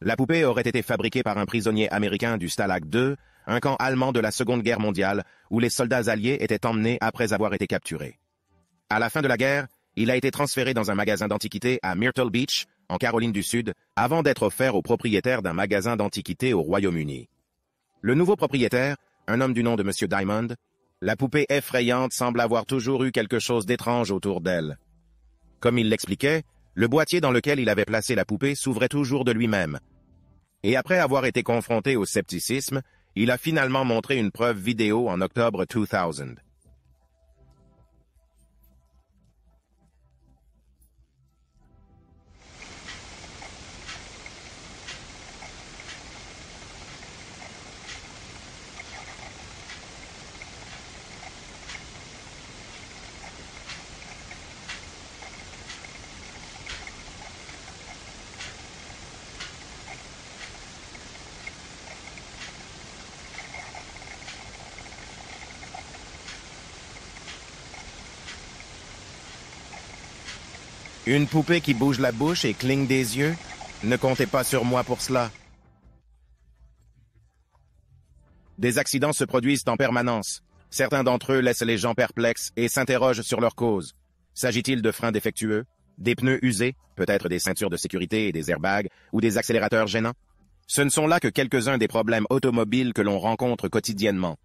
La poupée aurait été fabriquée par un prisonnier américain du Stalag II, un camp allemand de la Seconde Guerre mondiale, où les soldats alliés étaient emmenés après avoir été capturés. À la fin de la guerre, il a été transféré dans un magasin d'antiquités à Myrtle Beach, en Caroline du Sud, avant d'être offert au propriétaire d'un magasin d'antiquités au Royaume-Uni. Le nouveau propriétaire, un homme du nom de Monsieur Diamond, la poupée effrayante semble avoir toujours eu quelque chose d'étrange autour d'elle. Comme il l'expliquait, le boîtier dans lequel il avait placé la poupée s'ouvrait toujours de lui-même. Et après avoir été confronté au scepticisme, il a finalement montré une preuve vidéo en octobre 2000. Une poupée qui bouge la bouche et cligne des yeux Ne comptez pas sur moi pour cela. Des accidents se produisent en permanence. Certains d'entre eux laissent les gens perplexes et s'interrogent sur leur cause. S'agit-il de freins défectueux, des pneus usés, peut-être des ceintures de sécurité et des airbags, ou des accélérateurs gênants Ce ne sont là que quelques-uns des problèmes automobiles que l'on rencontre quotidiennement.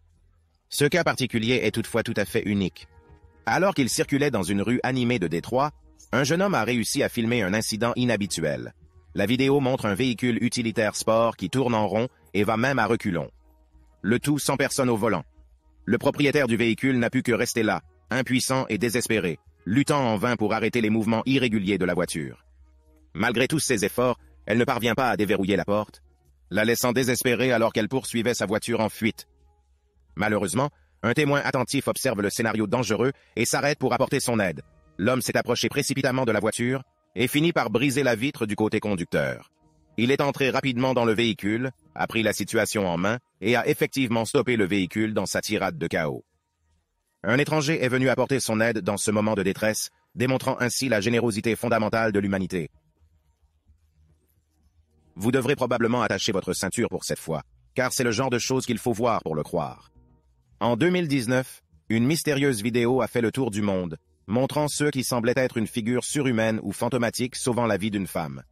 Ce cas particulier est toutefois tout à fait unique. Alors qu'il circulait dans une rue animée de Détroit, un jeune homme a réussi à filmer un incident inhabituel. La vidéo montre un véhicule utilitaire sport qui tourne en rond et va même à reculons. Le tout sans personne au volant. Le propriétaire du véhicule n'a pu que rester là, impuissant et désespéré, luttant en vain pour arrêter les mouvements irréguliers de la voiture. Malgré tous ses efforts, elle ne parvient pas à déverrouiller la porte, la laissant désespérée alors qu'elle poursuivait sa voiture en fuite. Malheureusement, un témoin attentif observe le scénario dangereux et s'arrête pour apporter son aide, L'homme s'est approché précipitamment de la voiture et finit par briser la vitre du côté conducteur. Il est entré rapidement dans le véhicule, a pris la situation en main et a effectivement stoppé le véhicule dans sa tirade de chaos. Un étranger est venu apporter son aide dans ce moment de détresse, démontrant ainsi la générosité fondamentale de l'humanité. Vous devrez probablement attacher votre ceinture pour cette fois, car c'est le genre de choses qu'il faut voir pour le croire. En 2019, une mystérieuse vidéo a fait le tour du monde, montrant ceux qui semblaient être une figure surhumaine ou fantomatique sauvant la vie d'une femme.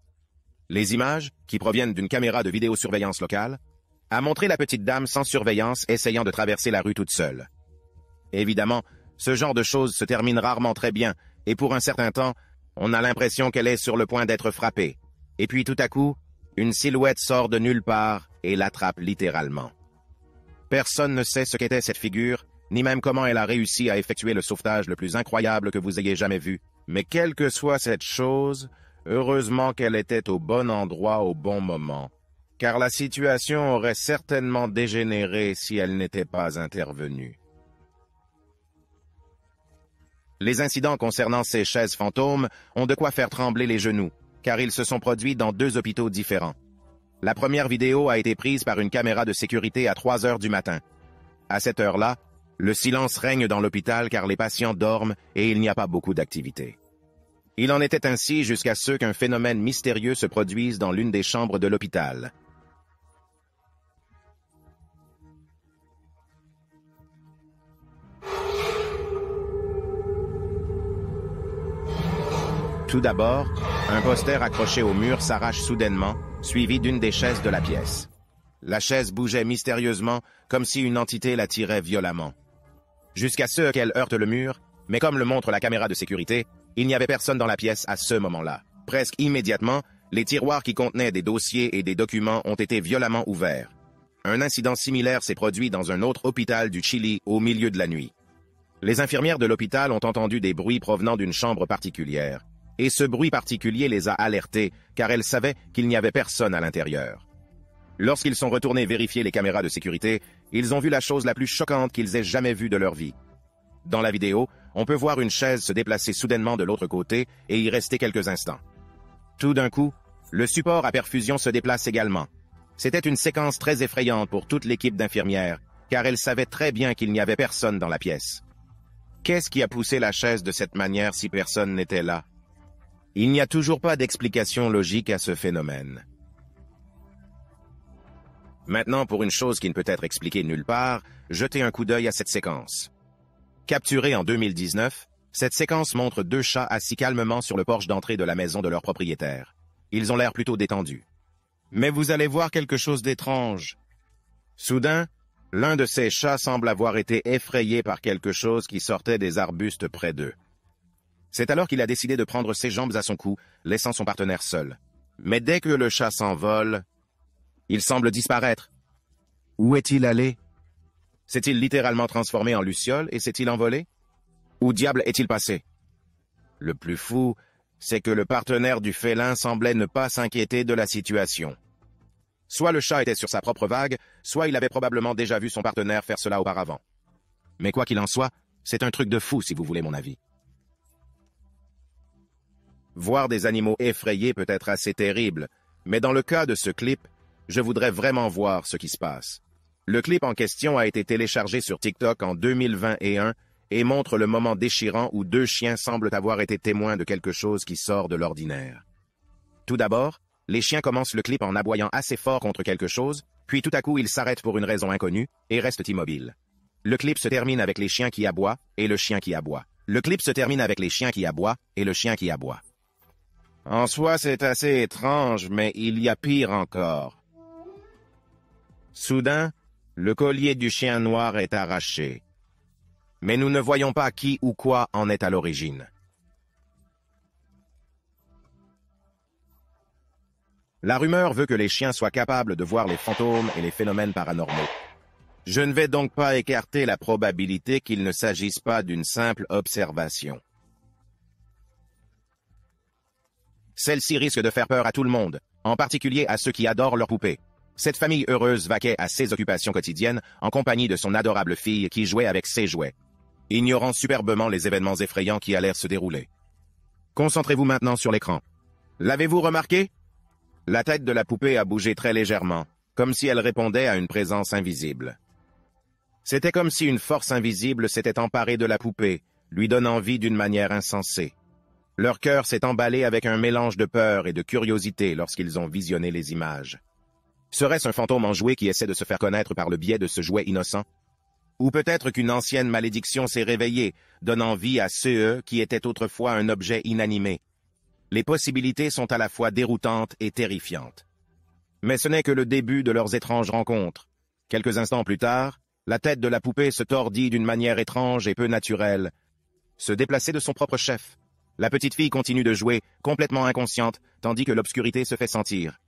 Les images, qui proviennent d'une caméra de vidéosurveillance locale, a montré la petite dame sans surveillance essayant de traverser la rue toute seule. Évidemment, ce genre de choses se termine rarement très bien, et pour un certain temps, on a l'impression qu'elle est sur le point d'être frappée. Et puis tout à coup, une silhouette sort de nulle part et l'attrape littéralement. Personne ne sait ce qu'était cette figure, ni même comment elle a réussi à effectuer le sauvetage le plus incroyable que vous ayez jamais vu. Mais quelle que soit cette chose, heureusement qu'elle était au bon endroit au bon moment, car la situation aurait certainement dégénéré si elle n'était pas intervenue. Les incidents concernant ces chaises fantômes ont de quoi faire trembler les genoux, car ils se sont produits dans deux hôpitaux différents. La première vidéo a été prise par une caméra de sécurité à 3 heures du matin. À cette heure-là, le silence règne dans l'hôpital car les patients dorment et il n'y a pas beaucoup d'activité. Il en était ainsi jusqu'à ce qu'un phénomène mystérieux se produise dans l'une des chambres de l'hôpital. Tout d'abord, un poster accroché au mur s'arrache soudainement, suivi d'une des chaises de la pièce. La chaise bougeait mystérieusement, comme si une entité la tirait violemment jusqu'à ce qu'elle heurte le mur, mais comme le montre la caméra de sécurité, il n'y avait personne dans la pièce à ce moment-là. Presque immédiatement, les tiroirs qui contenaient des dossiers et des documents ont été violemment ouverts. Un incident similaire s'est produit dans un autre hôpital du Chili au milieu de la nuit. Les infirmières de l'hôpital ont entendu des bruits provenant d'une chambre particulière, et ce bruit particulier les a alertées, car elles savaient qu'il n'y avait personne à l'intérieur. Lorsqu'ils sont retournés vérifier les caméras de sécurité, ils ont vu la chose la plus choquante qu'ils aient jamais vue de leur vie. Dans la vidéo, on peut voir une chaise se déplacer soudainement de l'autre côté et y rester quelques instants. Tout d'un coup, le support à perfusion se déplace également. C'était une séquence très effrayante pour toute l'équipe d'infirmières, car elles savaient très bien qu'il n'y avait personne dans la pièce. Qu'est-ce qui a poussé la chaise de cette manière si personne n'était là Il n'y a toujours pas d'explication logique à ce phénomène. Maintenant, pour une chose qui ne peut être expliquée nulle part, jetez un coup d'œil à cette séquence. Capturée en 2019, cette séquence montre deux chats assis calmement sur le porche d'entrée de la maison de leur propriétaire. Ils ont l'air plutôt détendus. Mais vous allez voir quelque chose d'étrange. Soudain, l'un de ces chats semble avoir été effrayé par quelque chose qui sortait des arbustes près d'eux. C'est alors qu'il a décidé de prendre ses jambes à son cou, laissant son partenaire seul. Mais dès que le chat s'envole, il semble disparaître. Où est-il allé S'est-il littéralement transformé en luciole et s'est-il envolé Où diable est-il passé Le plus fou, c'est que le partenaire du félin semblait ne pas s'inquiéter de la situation. Soit le chat était sur sa propre vague, soit il avait probablement déjà vu son partenaire faire cela auparavant. Mais quoi qu'il en soit, c'est un truc de fou si vous voulez mon avis. Voir des animaux effrayés peut être assez terrible, mais dans le cas de ce clip, je voudrais vraiment voir ce qui se passe. Le clip en question a été téléchargé sur TikTok en 2021 et montre le moment déchirant où deux chiens semblent avoir été témoins de quelque chose qui sort de l'ordinaire. Tout d'abord, les chiens commencent le clip en aboyant assez fort contre quelque chose, puis tout à coup ils s'arrêtent pour une raison inconnue et restent immobiles. Le clip se termine avec les chiens qui aboient et le chien qui aboie. Le clip se termine avec les chiens qui aboient et le chien qui aboie. En soi, c'est assez étrange, mais il y a pire encore. Soudain, le collier du chien noir est arraché. Mais nous ne voyons pas qui ou quoi en est à l'origine. La rumeur veut que les chiens soient capables de voir les fantômes et les phénomènes paranormaux. Je ne vais donc pas écarter la probabilité qu'il ne s'agisse pas d'une simple observation. Celle-ci risque de faire peur à tout le monde, en particulier à ceux qui adorent leurs poupées. Cette famille heureuse vaquait à ses occupations quotidiennes en compagnie de son adorable fille qui jouait avec ses jouets, ignorant superbement les événements effrayants qui allèrent se dérouler. Concentrez-vous maintenant sur l'écran. L'avez-vous remarqué La tête de la poupée a bougé très légèrement, comme si elle répondait à une présence invisible. C'était comme si une force invisible s'était emparée de la poupée, lui donnant vie d'une manière insensée. Leur cœur s'est emballé avec un mélange de peur et de curiosité lorsqu'ils ont visionné les images. Serait-ce un fantôme enjoué qui essaie de se faire connaître par le biais de ce jouet innocent? Ou peut-être qu'une ancienne malédiction s'est réveillée, donnant vie à ceux qui étaient autrefois un objet inanimé. Les possibilités sont à la fois déroutantes et terrifiantes. Mais ce n'est que le début de leurs étranges rencontres. Quelques instants plus tard, la tête de la poupée se tordit d'une manière étrange et peu naturelle, se déplacer de son propre chef. La petite fille continue de jouer, complètement inconsciente, tandis que l'obscurité se fait sentir.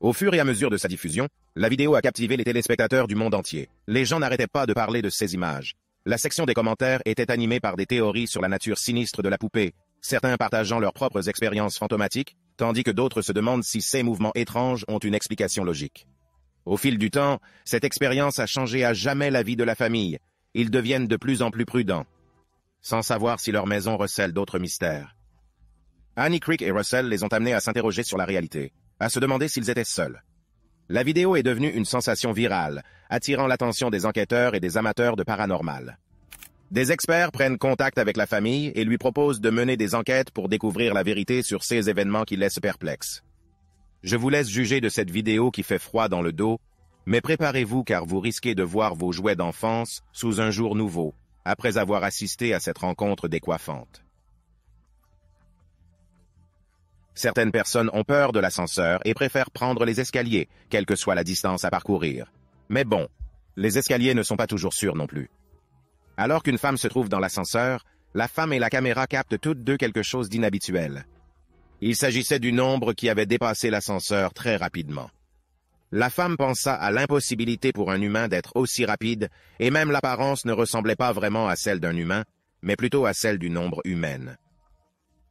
Au fur et à mesure de sa diffusion, la vidéo a captivé les téléspectateurs du monde entier. Les gens n'arrêtaient pas de parler de ces images. La section des commentaires était animée par des théories sur la nature sinistre de la poupée, certains partageant leurs propres expériences fantomatiques, tandis que d'autres se demandent si ces mouvements étranges ont une explication logique. Au fil du temps, cette expérience a changé à jamais la vie de la famille. Ils deviennent de plus en plus prudents, sans savoir si leur maison recèle d'autres mystères. Annie Creek et Russell les ont amenés à s'interroger sur la réalité à se demander s'ils étaient seuls. La vidéo est devenue une sensation virale, attirant l'attention des enquêteurs et des amateurs de paranormal. Des experts prennent contact avec la famille et lui proposent de mener des enquêtes pour découvrir la vérité sur ces événements qui laissent perplexes. Je vous laisse juger de cette vidéo qui fait froid dans le dos, mais préparez-vous car vous risquez de voir vos jouets d'enfance sous un jour nouveau, après avoir assisté à cette rencontre décoiffante. Certaines personnes ont peur de l'ascenseur et préfèrent prendre les escaliers, quelle que soit la distance à parcourir. Mais bon, les escaliers ne sont pas toujours sûrs non plus. Alors qu'une femme se trouve dans l'ascenseur, la femme et la caméra captent toutes deux quelque chose d'inhabituel. Il s'agissait du ombre qui avait dépassé l'ascenseur très rapidement. La femme pensa à l'impossibilité pour un humain d'être aussi rapide, et même l'apparence ne ressemblait pas vraiment à celle d'un humain, mais plutôt à celle d'une ombre humaine.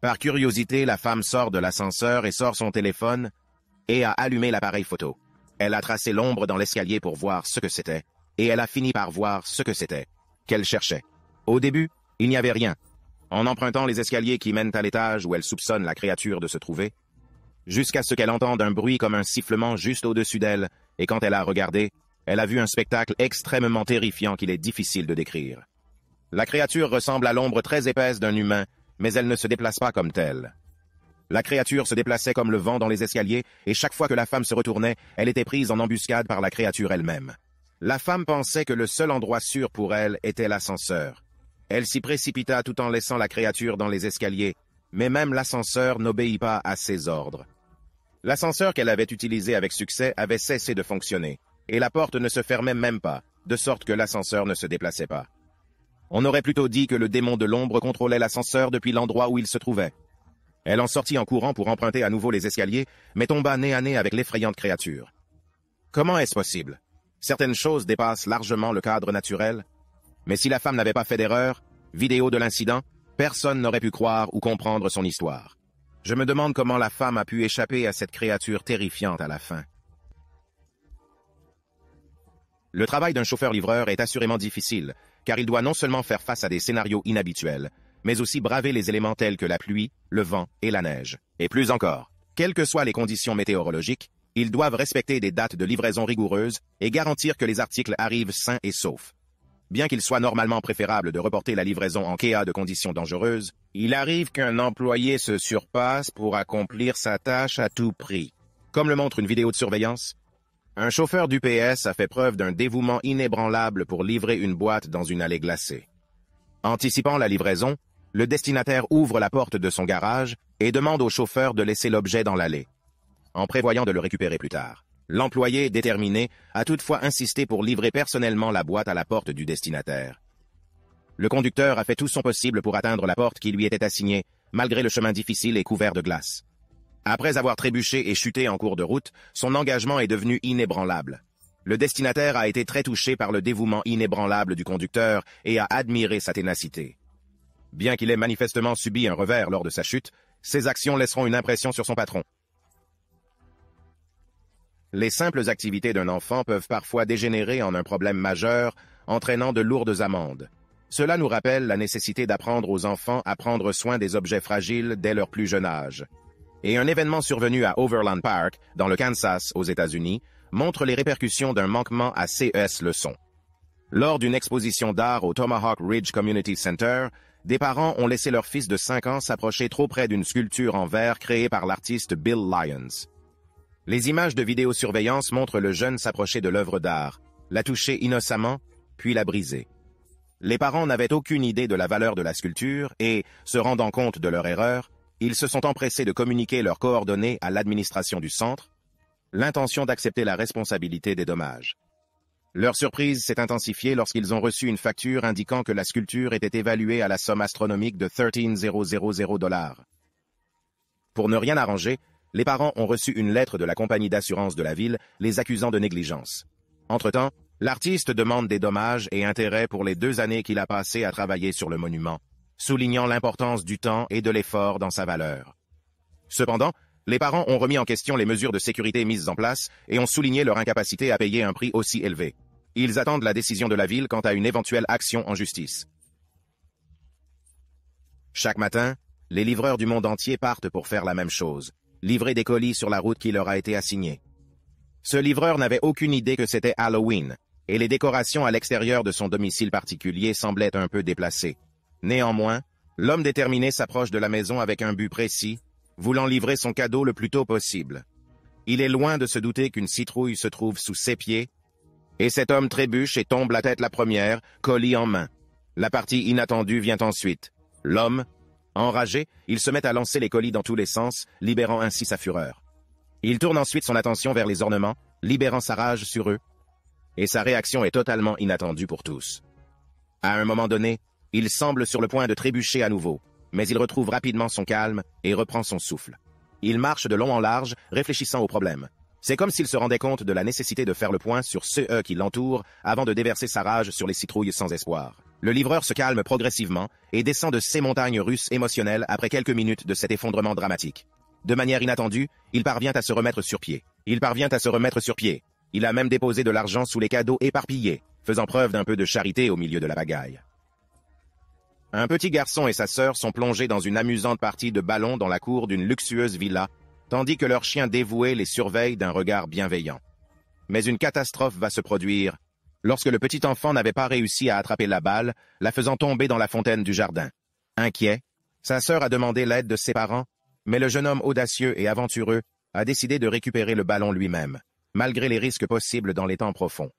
Par curiosité, la femme sort de l'ascenseur et sort son téléphone et a allumé l'appareil photo. Elle a tracé l'ombre dans l'escalier pour voir ce que c'était, et elle a fini par voir ce que c'était, qu'elle cherchait. Au début, il n'y avait rien. En empruntant les escaliers qui mènent à l'étage où elle soupçonne la créature de se trouver, jusqu'à ce qu'elle entende un bruit comme un sifflement juste au-dessus d'elle, et quand elle a regardé, elle a vu un spectacle extrêmement terrifiant qu'il est difficile de décrire. La créature ressemble à l'ombre très épaisse d'un humain mais elle ne se déplace pas comme telle. La créature se déplaçait comme le vent dans les escaliers, et chaque fois que la femme se retournait, elle était prise en embuscade par la créature elle-même. La femme pensait que le seul endroit sûr pour elle était l'ascenseur. Elle s'y précipita tout en laissant la créature dans les escaliers, mais même l'ascenseur n'obéit pas à ses ordres. L'ascenseur qu'elle avait utilisé avec succès avait cessé de fonctionner, et la porte ne se fermait même pas, de sorte que l'ascenseur ne se déplaçait pas. On aurait plutôt dit que le démon de l'ombre contrôlait l'ascenseur depuis l'endroit où il se trouvait. Elle en sortit en courant pour emprunter à nouveau les escaliers, mais tomba nez à nez avec l'effrayante créature. Comment est-ce possible Certaines choses dépassent largement le cadre naturel, mais si la femme n'avait pas fait d'erreur, vidéo de l'incident, personne n'aurait pu croire ou comprendre son histoire. Je me demande comment la femme a pu échapper à cette créature terrifiante à la fin. Le travail d'un chauffeur-livreur est assurément difficile, car il doit non seulement faire face à des scénarios inhabituels, mais aussi braver les éléments tels que la pluie, le vent et la neige. Et plus encore, quelles que soient les conditions météorologiques, ils doivent respecter des dates de livraison rigoureuses et garantir que les articles arrivent sains et saufs. Bien qu'il soit normalement préférable de reporter la livraison en cas de conditions dangereuses, il arrive qu'un employé se surpasse pour accomplir sa tâche à tout prix. Comme le montre une vidéo de surveillance, un chauffeur du PS a fait preuve d'un dévouement inébranlable pour livrer une boîte dans une allée glacée. Anticipant la livraison, le destinataire ouvre la porte de son garage et demande au chauffeur de laisser l'objet dans l'allée, en prévoyant de le récupérer plus tard. L'employé, déterminé, a toutefois insisté pour livrer personnellement la boîte à la porte du destinataire. Le conducteur a fait tout son possible pour atteindre la porte qui lui était assignée, malgré le chemin difficile et couvert de glace. Après avoir trébuché et chuté en cours de route, son engagement est devenu inébranlable. Le destinataire a été très touché par le dévouement inébranlable du conducteur et a admiré sa ténacité. Bien qu'il ait manifestement subi un revers lors de sa chute, ses actions laisseront une impression sur son patron. Les simples activités d'un enfant peuvent parfois dégénérer en un problème majeur, entraînant de lourdes amendes. Cela nous rappelle la nécessité d'apprendre aux enfants à prendre soin des objets fragiles dès leur plus jeune âge et un événement survenu à Overland Park, dans le Kansas, aux États-Unis, montre les répercussions d'un manquement à CES leçon. Lors d'une exposition d'art au Tomahawk Ridge Community Center, des parents ont laissé leur fils de 5 ans s'approcher trop près d'une sculpture en verre créée par l'artiste Bill Lyons. Les images de vidéosurveillance montrent le jeune s'approcher de l'œuvre d'art, la toucher innocemment, puis la briser. Les parents n'avaient aucune idée de la valeur de la sculpture et, se rendant compte de leur erreur, ils se sont empressés de communiquer leurs coordonnées à l'administration du centre, l'intention d'accepter la responsabilité des dommages. Leur surprise s'est intensifiée lorsqu'ils ont reçu une facture indiquant que la sculpture était évaluée à la somme astronomique de 13,000 dollars. Pour ne rien arranger, les parents ont reçu une lettre de la compagnie d'assurance de la ville les accusant de négligence. Entre-temps, l'artiste demande des dommages et intérêts pour les deux années qu'il a passées à travailler sur le monument soulignant l'importance du temps et de l'effort dans sa valeur. Cependant, les parents ont remis en question les mesures de sécurité mises en place et ont souligné leur incapacité à payer un prix aussi élevé. Ils attendent la décision de la ville quant à une éventuelle action en justice. Chaque matin, les livreurs du monde entier partent pour faire la même chose, livrer des colis sur la route qui leur a été assignée. Ce livreur n'avait aucune idée que c'était Halloween, et les décorations à l'extérieur de son domicile particulier semblaient un peu déplacées. Néanmoins, l'homme déterminé s'approche de la maison avec un but précis, voulant livrer son cadeau le plus tôt possible. Il est loin de se douter qu'une citrouille se trouve sous ses pieds, et cet homme trébuche et tombe la tête la première, colis en main. La partie inattendue vient ensuite. L'homme, enragé, il se met à lancer les colis dans tous les sens, libérant ainsi sa fureur. Il tourne ensuite son attention vers les ornements, libérant sa rage sur eux, et sa réaction est totalement inattendue pour tous. À un moment donné, il semble sur le point de trébucher à nouveau, mais il retrouve rapidement son calme et reprend son souffle. Il marche de long en large, réfléchissant au problème. C'est comme s'il se rendait compte de la nécessité de faire le point sur ceux qui l'entourent avant de déverser sa rage sur les citrouilles sans espoir. Le livreur se calme progressivement et descend de ces montagnes russes émotionnelles après quelques minutes de cet effondrement dramatique. De manière inattendue, il parvient à se remettre sur pied. Il parvient à se remettre sur pied. Il a même déposé de l'argent sous les cadeaux éparpillés, faisant preuve d'un peu de charité au milieu de la bagaille. Un petit garçon et sa sœur sont plongés dans une amusante partie de ballon dans la cour d'une luxueuse villa, tandis que leur chien dévoué les surveille d'un regard bienveillant. Mais une catastrophe va se produire lorsque le petit enfant n'avait pas réussi à attraper la balle, la faisant tomber dans la fontaine du jardin. Inquiet, sa sœur a demandé l'aide de ses parents, mais le jeune homme audacieux et aventureux a décidé de récupérer le ballon lui-même, malgré les risques possibles dans les temps profonds.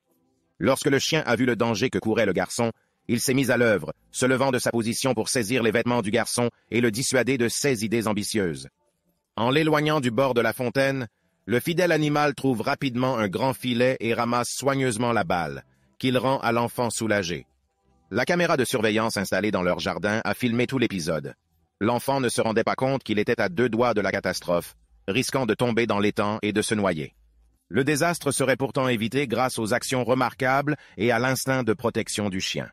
Lorsque le chien a vu le danger que courait le garçon, il s'est mis à l'œuvre, se levant de sa position pour saisir les vêtements du garçon et le dissuader de ses idées ambitieuses. En l'éloignant du bord de la fontaine, le fidèle animal trouve rapidement un grand filet et ramasse soigneusement la balle, qu'il rend à l'enfant soulagé. La caméra de surveillance installée dans leur jardin a filmé tout l'épisode. L'enfant ne se rendait pas compte qu'il était à deux doigts de la catastrophe, risquant de tomber dans l'étang et de se noyer. Le désastre serait pourtant évité grâce aux actions remarquables et à l'instinct de protection du chien.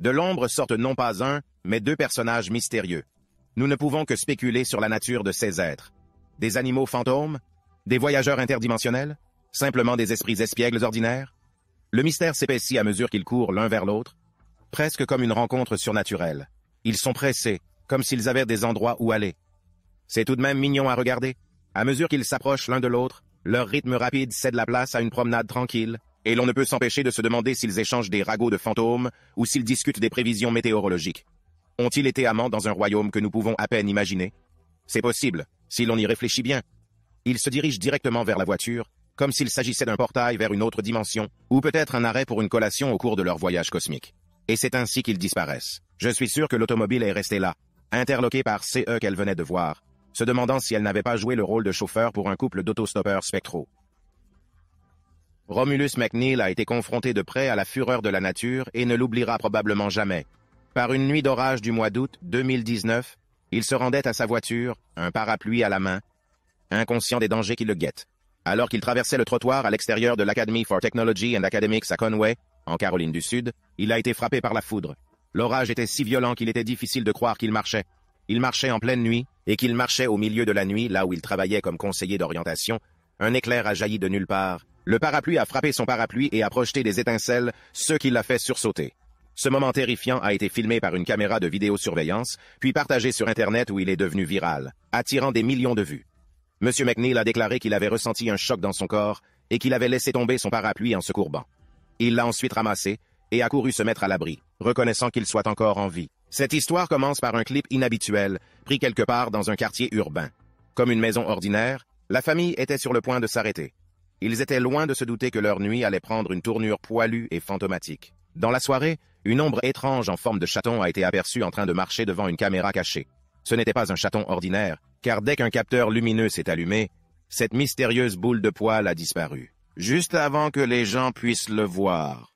De l'ombre sortent non pas un, mais deux personnages mystérieux. Nous ne pouvons que spéculer sur la nature de ces êtres. Des animaux fantômes Des voyageurs interdimensionnels Simplement des esprits espiègles ordinaires Le mystère s'épaissit à mesure qu'ils courent l'un vers l'autre, presque comme une rencontre surnaturelle. Ils sont pressés, comme s'ils avaient des endroits où aller. C'est tout de même mignon à regarder. À mesure qu'ils s'approchent l'un de l'autre, leur rythme rapide cède la place à une promenade tranquille, et l'on ne peut s'empêcher de se demander s'ils échangent des ragots de fantômes ou s'ils discutent des prévisions météorologiques. Ont-ils été amants dans un royaume que nous pouvons à peine imaginer C'est possible, si l'on y réfléchit bien. Ils se dirigent directement vers la voiture, comme s'il s'agissait d'un portail vers une autre dimension, ou peut-être un arrêt pour une collation au cours de leur voyage cosmique. Et c'est ainsi qu'ils disparaissent. Je suis sûr que l'automobile est restée là, interloquée par CE qu'elle venait de voir, se demandant si elle n'avait pas joué le rôle de chauffeur pour un couple d'autostoppeurs spectraux. Romulus McNeil a été confronté de près à la fureur de la nature et ne l'oubliera probablement jamais. Par une nuit d'orage du mois d'août 2019, il se rendait à sa voiture, un parapluie à la main, inconscient des dangers qui le guettent. Alors qu'il traversait le trottoir à l'extérieur de l'Academy for Technology and Academics à Conway, en Caroline du Sud, il a été frappé par la foudre. L'orage était si violent qu'il était difficile de croire qu'il marchait. Il marchait en pleine nuit, et qu'il marchait au milieu de la nuit, là où il travaillait comme conseiller d'orientation. Un éclair a jailli de nulle part, le parapluie a frappé son parapluie et a projeté des étincelles, ce qui l'a fait sursauter. Ce moment terrifiant a été filmé par une caméra de vidéosurveillance, puis partagé sur Internet où il est devenu viral, attirant des millions de vues. M. McNeil a déclaré qu'il avait ressenti un choc dans son corps et qu'il avait laissé tomber son parapluie en se courbant. Il l'a ensuite ramassé et a couru se mettre à l'abri, reconnaissant qu'il soit encore en vie. Cette histoire commence par un clip inhabituel, pris quelque part dans un quartier urbain. Comme une maison ordinaire, la famille était sur le point de s'arrêter. Ils étaient loin de se douter que leur nuit allait prendre une tournure poilue et fantomatique. Dans la soirée, une ombre étrange en forme de chaton a été aperçue en train de marcher devant une caméra cachée. Ce n'était pas un chaton ordinaire, car dès qu'un capteur lumineux s'est allumé, cette mystérieuse boule de poil a disparu, juste avant que les gens puissent le voir.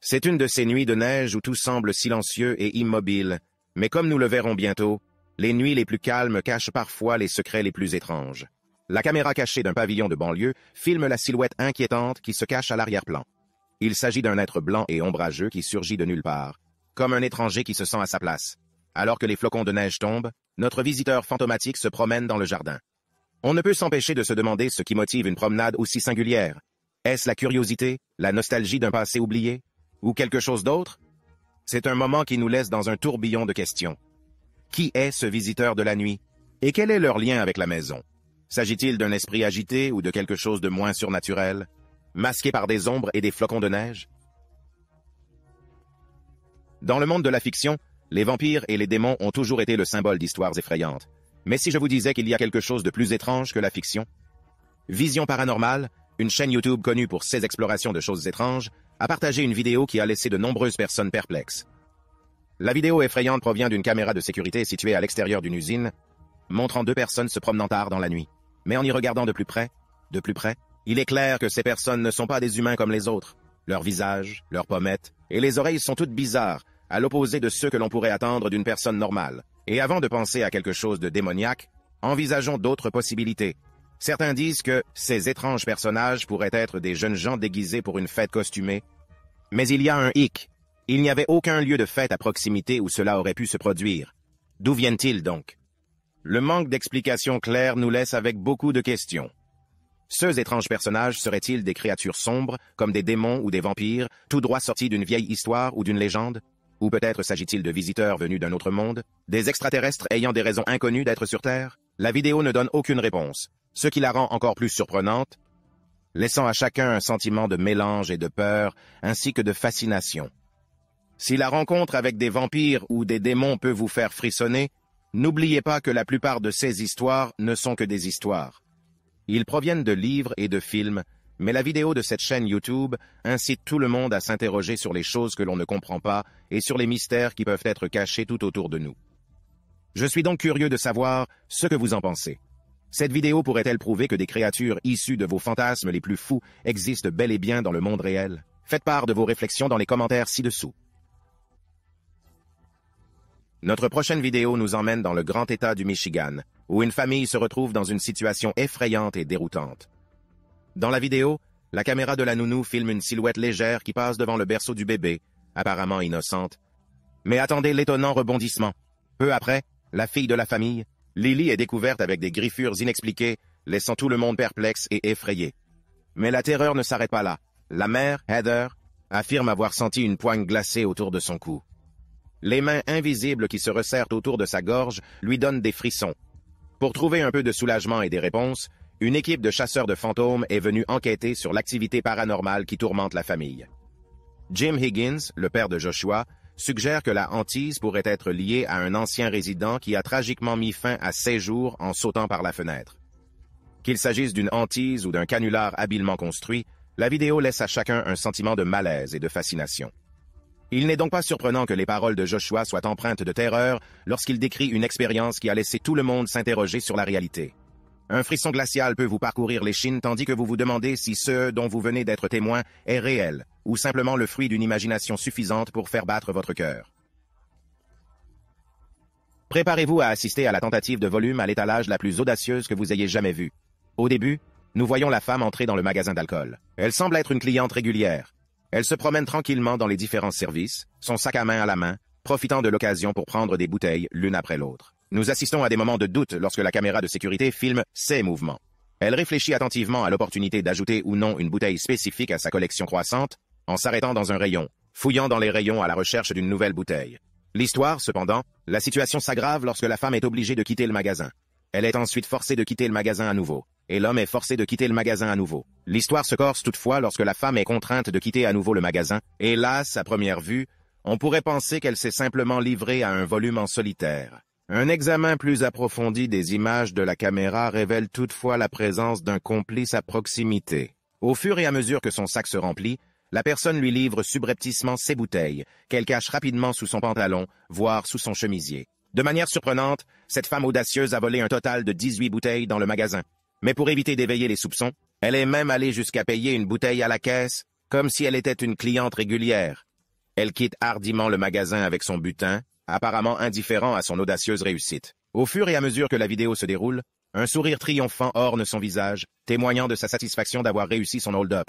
C'est une de ces nuits de neige où tout semble silencieux et immobile, mais comme nous le verrons bientôt, les nuits les plus calmes cachent parfois les secrets les plus étranges. La caméra cachée d'un pavillon de banlieue filme la silhouette inquiétante qui se cache à l'arrière-plan. Il s'agit d'un être blanc et ombrageux qui surgit de nulle part, comme un étranger qui se sent à sa place. Alors que les flocons de neige tombent, notre visiteur fantomatique se promène dans le jardin. On ne peut s'empêcher de se demander ce qui motive une promenade aussi singulière. Est-ce la curiosité, la nostalgie d'un passé oublié, ou quelque chose d'autre C'est un moment qui nous laisse dans un tourbillon de questions. Qui est ce visiteur de la nuit Et quel est leur lien avec la maison S'agit-il d'un esprit agité ou de quelque chose de moins surnaturel Masqué par des ombres et des flocons de neige Dans le monde de la fiction, les vampires et les démons ont toujours été le symbole d'histoires effrayantes. Mais si je vous disais qu'il y a quelque chose de plus étrange que la fiction Vision Paranormale, une chaîne YouTube connue pour ses explorations de choses étranges, a partagé une vidéo qui a laissé de nombreuses personnes perplexes. La vidéo effrayante provient d'une caméra de sécurité située à l'extérieur d'une usine, montrant deux personnes se promenant tard dans la nuit. Mais en y regardant de plus près, de plus près, il est clair que ces personnes ne sont pas des humains comme les autres. Leurs visages, leurs pommettes et les oreilles sont toutes bizarres, à l'opposé de ceux que l'on pourrait attendre d'une personne normale. Et avant de penser à quelque chose de démoniaque, envisageons d'autres possibilités. Certains disent que ces étranges personnages pourraient être des jeunes gens déguisés pour une fête costumée. Mais il y a un hic il n'y avait aucun lieu de fête à proximité où cela aurait pu se produire. D'où viennent-ils donc Le manque d'explications claires nous laisse avec beaucoup de questions. Ceux étranges personnages seraient-ils des créatures sombres, comme des démons ou des vampires, tout droit sortis d'une vieille histoire ou d'une légende Ou peut-être s'agit-il de visiteurs venus d'un autre monde Des extraterrestres ayant des raisons inconnues d'être sur Terre La vidéo ne donne aucune réponse, ce qui la rend encore plus surprenante, laissant à chacun un sentiment de mélange et de peur, ainsi que de fascination. Si la rencontre avec des vampires ou des démons peut vous faire frissonner, n'oubliez pas que la plupart de ces histoires ne sont que des histoires. Ils proviennent de livres et de films, mais la vidéo de cette chaîne YouTube incite tout le monde à s'interroger sur les choses que l'on ne comprend pas et sur les mystères qui peuvent être cachés tout autour de nous. Je suis donc curieux de savoir ce que vous en pensez. Cette vidéo pourrait-elle prouver que des créatures issues de vos fantasmes les plus fous existent bel et bien dans le monde réel Faites part de vos réflexions dans les commentaires ci-dessous. Notre prochaine vidéo nous emmène dans le grand état du Michigan, où une famille se retrouve dans une situation effrayante et déroutante. Dans la vidéo, la caméra de la nounou filme une silhouette légère qui passe devant le berceau du bébé, apparemment innocente. Mais attendez l'étonnant rebondissement. Peu après, la fille de la famille, Lily est découverte avec des griffures inexpliquées, laissant tout le monde perplexe et effrayé. Mais la terreur ne s'arrête pas là. La mère, Heather, affirme avoir senti une poigne glacée autour de son cou. Les mains invisibles qui se resserrent autour de sa gorge lui donnent des frissons. Pour trouver un peu de soulagement et des réponses, une équipe de chasseurs de fantômes est venue enquêter sur l'activité paranormale qui tourmente la famille. Jim Higgins, le père de Joshua, suggère que la hantise pourrait être liée à un ancien résident qui a tragiquement mis fin à ses jours en sautant par la fenêtre. Qu'il s'agisse d'une hantise ou d'un canular habilement construit, la vidéo laisse à chacun un sentiment de malaise et de fascination. Il n'est donc pas surprenant que les paroles de Joshua soient empreintes de terreur lorsqu'il décrit une expérience qui a laissé tout le monde s'interroger sur la réalité. Un frisson glacial peut vous parcourir les Chines tandis que vous vous demandez si ce dont vous venez d'être témoin est réel, ou simplement le fruit d'une imagination suffisante pour faire battre votre cœur. Préparez-vous à assister à la tentative de volume à l'étalage la plus audacieuse que vous ayez jamais vue. Au début, nous voyons la femme entrer dans le magasin d'alcool. Elle semble être une cliente régulière. Elle se promène tranquillement dans les différents services, son sac à main à la main, profitant de l'occasion pour prendre des bouteilles l'une après l'autre. Nous assistons à des moments de doute lorsque la caméra de sécurité filme ses mouvements. Elle réfléchit attentivement à l'opportunité d'ajouter ou non une bouteille spécifique à sa collection croissante, en s'arrêtant dans un rayon, fouillant dans les rayons à la recherche d'une nouvelle bouteille. L'histoire, cependant, la situation s'aggrave lorsque la femme est obligée de quitter le magasin. Elle est ensuite forcée de quitter le magasin à nouveau et l'homme est forcé de quitter le magasin à nouveau. L'histoire se corse toutefois lorsque la femme est contrainte de quitter à nouveau le magasin, et là, à première vue, on pourrait penser qu'elle s'est simplement livrée à un volume en solitaire. Un examen plus approfondi des images de la caméra révèle toutefois la présence d'un complice à proximité. Au fur et à mesure que son sac se remplit, la personne lui livre subrepticement ses bouteilles, qu'elle cache rapidement sous son pantalon, voire sous son chemisier. De manière surprenante, cette femme audacieuse a volé un total de 18 bouteilles dans le magasin mais pour éviter d'éveiller les soupçons, elle est même allée jusqu'à payer une bouteille à la caisse, comme si elle était une cliente régulière. Elle quitte hardiment le magasin avec son butin, apparemment indifférent à son audacieuse réussite. Au fur et à mesure que la vidéo se déroule, un sourire triomphant orne son visage, témoignant de sa satisfaction d'avoir réussi son hold-up.